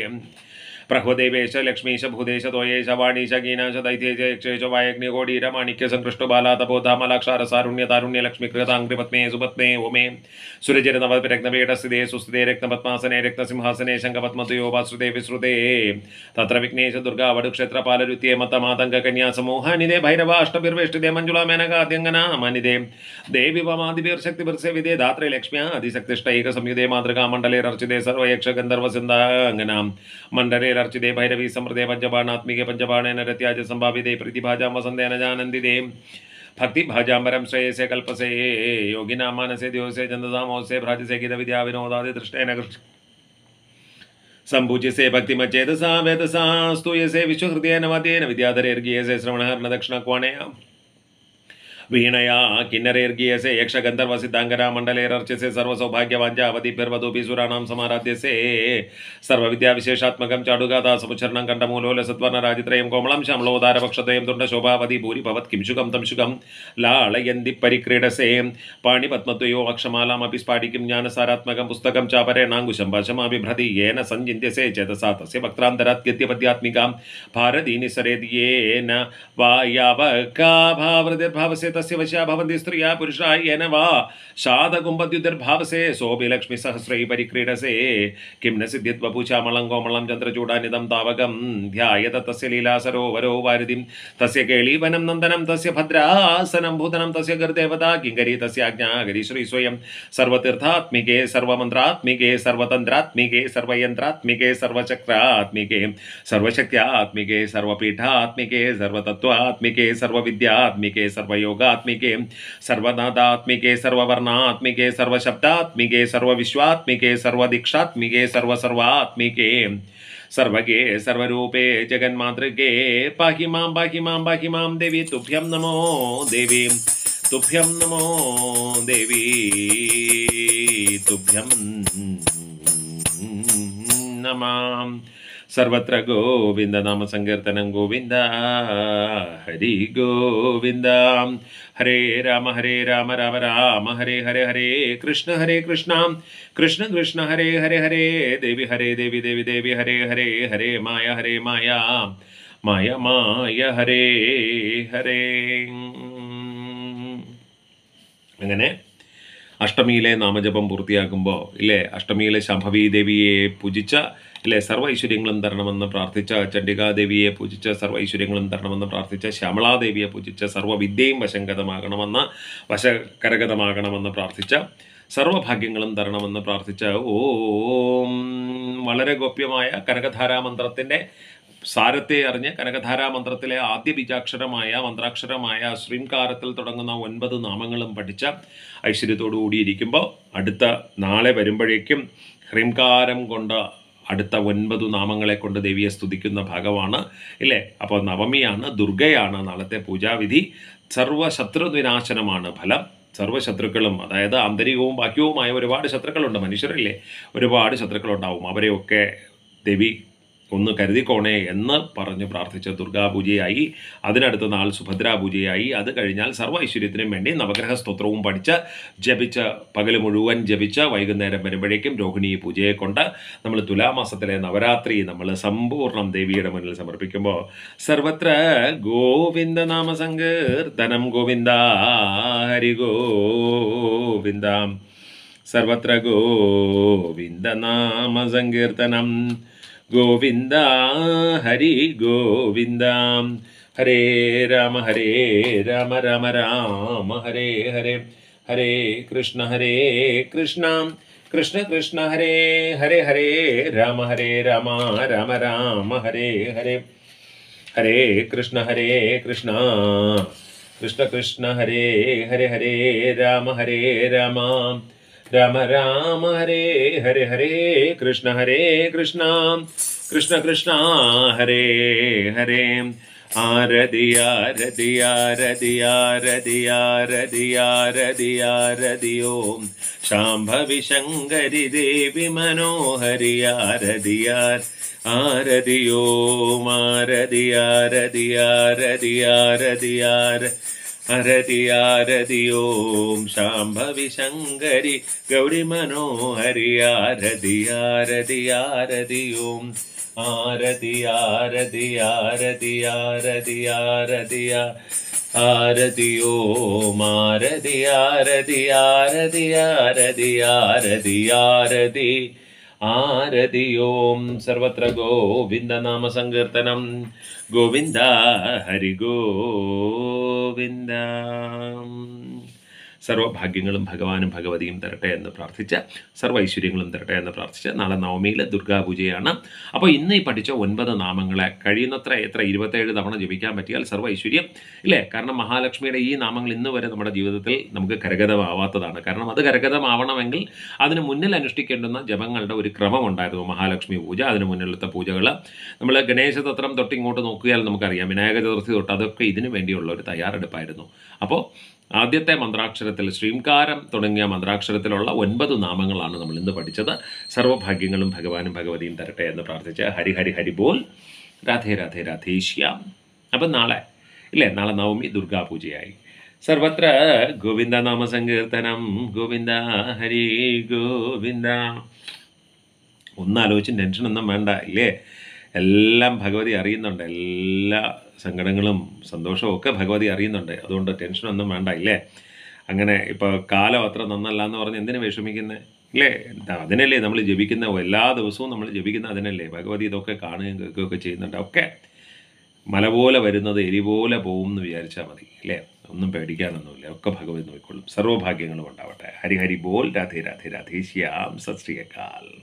പ്രഹുദേവേശ ലക്ഷ്മീശ ഭൂദേശ തോയേശ വാണീശ ഗീനാശ ദൈത്യേശ യക്ഷേശ വായഗ്നികോടീര മാണിക്യ സംകൃഷ്ടബാലാതപോധാമലാക്ഷാരസാരുണ്യ താരുണ്യ ലക്ഷ്മി പത്മേ സുപത്മേ ഓമേ സുരചിരനവരഗ്നവേട സ്ഥിതേ സുസ്ഥിതേ രക്തപത്മാസനെ രക്തസിംഹാസനെ ശംഖപത്മതയോപാശ്രുതേ വിശ്രുതേ തത്ര വിഘ്നേശ ദുർഗ അവടുക്ഷേത്ര പാലരുത്യേ മതമാതംഗകന്യാസമോഹാനിതേ ഭൈരവ അഷ്ടഭിർവേഷ്ടിതേ മഞ്ജുള മേനകാദ്യങ്കന മനിതേ ദേവി ശക്തി വമാദിഭിർശക്തി പുരസേവിതേ ധാത്രി ലക്ഷ്മ്യ അതിശക്തിഷ്ടൈക സംയുതേ മാതൃകാ മണ്ഡലേ അർച്ചിതേ സർവയക്ഷ ഗന്ധർവസിന്ദാംഗന മണ്ഡലേ अर्चिदे भैरवी समृदे पञ्चबाणात्मिके पञ्चबाणेन रत्याज सम्भाविते प्रतिभाजां वसन्देन जानन्दिते भक्तिभाजाम्बरं श्रेयसे कल्पसे योगिना मानसे दिवसे चन्दसामोसे भ्राजसे गीतविद्या विनोदादि दृष्टेन कृष्ण सम्पूज्यसे भक्तिमच्चेतसा वेतसा स्तूयसे विश्वहृदयेन मतेन विद्याधरेर्गीयसे श्रवणहर्णदक्षिणकोणया वीणया किन्नरेर्गीय से यक्षगंधर्व सिद्धांगना मंडलेरर्चे से सर्व सौभाग्यवाज्य अवधिपर्वधूपीसुराणाम समाराध्य से सर्व विद्या विशेषात्मक चाडुगाता समुचरण कंडमूलोल सत्वर्णराजित्रय कोमल शमलोदार वक्षत्रय दुंड शोभावधि भूरिभवत् किंशुकम तमशुकम लालयंदी परिक्रीड से पाणिपद्मो अक्षमालाम स्फाटिक ज्ञान सारात्मक पुस्तक चापरे नांगुशंभाषमा बिभ्रति ये न संजिंद्य से चेतसा तस् वक्तरा गद्यपद्यात्मिका भारदी वायावका भावृदिर्भाव से तस्य वशा भवन्ति स्त्रिया पुरुषा वा शादकुम्भद्युतिर्भावसे सोऽपि लक्ष्मीसहस्रैः परिक्रीडसे किं न चन्द्रचूडानिदं ध्यायत तस्य लीलासरोवरो वारिधिं तस्य केळीवनं नन्दनं तस्य भद्रासनं भूतनं तस्य किङ्करी श्रीस्वयं सर्वतीर्थात्मिके सर्वमन्त्रात्मिके सर्वतन्त्रात्मिके सर्वयन्त्रात्मिके सर्वचक्रात्मिके सर्वशक्त्यात्मिके सर्वपीठात्मिके सर्वतत्त्वात्मिके सर्वविद्यात्मिके सर्वयोगा सर्वात्मिके सर्वनादात्मिके सर्ववर्णात्मिके सर्वशब्दात्मिके सर्वविश्वात्मिके सर्वदीक्षात्मिके सर्वसर्वात्मिके सर्वगे सर्वरूपे जगन्मातृगे पाहि मां पाहि मां पाहि मां देवी तुभ्यं नमो देवी तुभ्यं नमो देवी तुभ्यं नमः സർവത്ര ഗോവിന്ദ നാമസങ്കീർത്തനം ഗോവിന്ദ ഹരി ഗോവിന്ദ ഹരേ രാമ ഹരേ രാമ രാമ രാമ ഹരേ ഹരേ ഹരേ കൃഷ്ണ ഹരേ കൃഷ്ണ കൃഷ്ണ കൃഷ്ണ ഹരേ ഹരേ ഹരേ ദേവി ഹരേ ദേവി ദേവി ദേവി ഹരേ ഹരേ ഹരേ മായ ഹരേ മായ മായ മായ ഹരേ ഹരേ അങ്ങനെ അഷ്ടമിയിലെ നാമജപം പൂർത്തിയാക്കുമ്പോൾ ഇല്ലേ അഷ്ടമിയിലെ ശംഭവി ദേവിയെ പൂജിച്ച ഇല്ലേ സർവ്വ ഐശ്വര്യങ്ങളും തരണമെന്ന് പ്രാർത്ഥിച്ച ചണ്ഡികാദേവിയെ പൂജിച്ച സർവ്വ ഐശ്വര്യങ്ങളും തരണമെന്ന് പ്രാർത്ഥിച്ച ശ്യാമളാദേവിയെ പൂജിച്ച സർവ്വവിദ്യയും വശങ്കതമാകണമെന്ന് വശകരഗതമാകണമെന്ന് പ്രാർത്ഥിച്ച സർവഭാഗ്യങ്ങളും തരണമെന്ന് പ്രാർത്ഥിച്ച ഓം വളരെ ഗോപ്യമായ കനകധാരാമന്ത്രത്തിൻ്റെ സാരത്തെ അറിഞ്ഞ് കനകധാരാ മന്ത്രത്തിലെ ആദ്യ ബീജാക്ഷരമായ മന്ത്രാക്ഷരമായ ശ്രീംകാരത്തിൽ തുടങ്ങുന്ന ഒൻപത് നാമങ്ങളും പഠിച്ച ഐശ്വര്യത്തോടു കൂടിയിരിക്കുമ്പോൾ അടുത്ത നാളെ വരുമ്പോഴേക്കും ഹ്രീംകാരം കൊണ്ട് അടുത്ത ഒൻപത് നാമങ്ങളെ കൊണ്ട് ദേവിയെ സ്തുതിക്കുന്ന ഭാഗമാണ് ഇല്ലേ അപ്പോൾ നവമിയാണ് ദുർഗയാണ് നാളത്തെ പൂജാവിധി വിനാശനമാണ് ഫലം സർവ്വശത്രുക്കളും അതായത് ആന്തരികവും ബാക്യവുമായ ഒരുപാട് ശത്രുക്കളുണ്ട് മനുഷ്യരല്ലേ ഒരുപാട് ശത്രുക്കളുണ്ടാവും അവരെയൊക്കെ ദേവി ഒന്ന് കരുതിക്കോണേ എന്ന് പറഞ്ഞ് പ്രാർത്ഥിച്ച ദുർഗാപൂജയായി അതിനടുത്ത നാൾ സുഭദ്രാപൂജയായി അത് കഴിഞ്ഞാൽ സർവ്വ ഐശ്വര്യത്തിനും വേണ്ടി നവഗ്രഹ സ്തോത്രവും പഠിച്ച് ജപിച്ച് പകൽ മുഴുവൻ ജപിച്ച് വൈകുന്നേരം വരുമ്പോഴേക്കും രോഹിണി പൂജയെ കൊണ്ട് നമ്മൾ തുലാമാസത്തിലെ നവരാത്രി നമ്മൾ സമ്പൂർണ്ണം ദേവിയുടെ മുന്നിൽ സമർപ്പിക്കുമ്പോൾ സർവത്ര ഗോവിന്ദ നാമസങ്കീർത്തനം ഗോവിന്ദ ഹരി ഗോവിന്ദ സർവത്ര ഗോവിന്ദ നാമസങ്കീർത്തനം गोविंदा हरि गोविंदा हरे राम हरे राम राम राम हरे हरे हरे कृष्ण हरे कृष्ण कृष्ण कृष्ण हरे हरे हरे राम हरे राम राम राम हरे हरे हरे कृष्ण हरे कृष्ण कृष्ण कृष्ण हरे हरे हरे राम हरे राम राम राम हरे हरे हरे कृष्ण हरे कृष्ण कृष्ण कृष्ण हरे हरे आरदिया रदिया रदिया रदिया रदिया रदिया रदियो शाम्भविशङ्करि देवि मनोहरिया रदिया आरदियो मारदिया रदिया रदिया रदिया ഹരതി ആരതി ഓം ശാംഭവി ശങ്കരി ഗൗരി മനോഹരി ആരതി ആരതി ആരതി ഓം ആരതി ആരതി ആരതി ആരതി ആരതി ആരതി ഓം ആരതി ആരതി ആരതി ആരതി ആരതി ആരതി ആരതി ഓം സർവത്ര ഗോവിന്ദ നാമ സങ്കീർത്തനം ഗോവിന്ദ ഹരി ഗോ ಗೋವಿಂದ സർവ്വഭാഗ്യങ്ങളും ഭഗവാനും ഭഗവതിയും തരട്ടെ എന്ന് പ്രാർത്ഥിച്ച് സർവ്വ ഐശ്വര്യങ്ങളും തരട്ടെ എന്ന് പ്രാർത്ഥിച്ച് നാളെ നവമിയിലെ ദുർഗാപൂജയാണ് അപ്പോൾ ഇന്ന് ഈ പഠിച്ച ഒൻപത് നാമങ്ങളെ കഴിയുന്നത്ര എത്ര ഇരുപത്തേഴ് തവണ ജപിക്കാൻ പറ്റിയാൽ സർവ്വ ഐശ്വര്യം ഇല്ലേ കാരണം മഹാലക്ഷ്മിയുടെ ഈ നാമങ്ങൾ ഇന്ന് വരെ നമ്മുടെ ജീവിതത്തിൽ നമുക്ക് കരഗതമാവാത്തതാണ് കാരണം അത് കരഗതമാവണമെങ്കിൽ അതിന് മുന്നിൽ അനുഷ്ഠിക്കേണ്ടുന്ന ജപങ്ങളുടെ ഒരു ക്രമം ഉണ്ടായിരുന്നു മഹാലക്ഷ്മി പൂജ അതിന് മുന്നിലത്തെ പൂജകൾ നമ്മൾ ഗണേശ തത്രം തൊട്ട് ഇങ്ങോട്ട് നോക്കിയാൽ നമുക്കറിയാം വിനായക ചതുർത്ഥി തൊട്ട് അതൊക്കെ ഇതിനു വേണ്ടിയുള്ള ഒരു തയ്യാറെടുപ്പായിരുന്നു അപ്പോൾ ആദ്യത്തെ മന്ത്രാക്ഷരത്തിൽ ശ്രീംകാരം തുടങ്ങിയ മന്ത്രാക്ഷരത്തിലുള്ള ഒൻപത് നാമങ്ങളാണ് നമ്മൾ ഇന്ന് പഠിച്ചത് സർവഭാഗ്യങ്ങളും ഭഗവാനും ഭഗവതിയും തരട്ടെ എന്ന് പ്രാർത്ഥിച്ച് ഹരി ഹരി ഹരി ബോൽ രാധേ രാധേ രാധേശ്യാം അപ്പം നാളെ ഇല്ലേ നാളെ നവമി ദുർഗാപൂജയായി സർവത്ര ഗോവിന്ദ നാമസങ്കീർത്തനം ഗോവിന്ദ ഹരി ഗോവിന്ദ ഒന്നാലോചിച്ച് ടെൻഷനൊന്നും വേണ്ട ഇല്ലേ എല്ലാം ഭഗവതി അറിയുന്നുണ്ട് എല്ലാ സങ്കടങ്ങളും സന്തോഷവും ഒക്കെ ഭഗവതി അറിയുന്നുണ്ട് അതുകൊണ്ട് ടെൻഷനൊന്നും വേണ്ട ഇല്ലേ അങ്ങനെ ഇപ്പോൾ കാലം അത്ര നന്നല്ല എന്ന് പറഞ്ഞ് എന്തിനു വിഷമിക്കുന്നത് അല്ലേ അതിനല്ലേ നമ്മൾ ജപിക്കുന്ന എല്ലാ ദിവസവും നമ്മൾ ജപിക്കുന്ന അതിനല്ലേ ഭഗവതി ഇതൊക്കെ കാണുകയും കേൾക്കുകയൊക്കെ ചെയ്യുന്നുണ്ട് ഒക്കെ മല പോലെ വരുന്നത് എരി പോലെ പോകും എന്ന് വിചാരിച്ചാൽ മതി അല്ലേ ഒന്നും പേടിക്കാനൊന്നുമില്ല ഒക്കെ ഭഗവതി നോക്കിക്കൊള്ളും സർവ്വഭാഗ്യങ്ങളും ഉണ്ടാവട്ടെ ഹരിഹരി ബോൽ രാധേ രാധേ രാധേ ശ്യാം സത്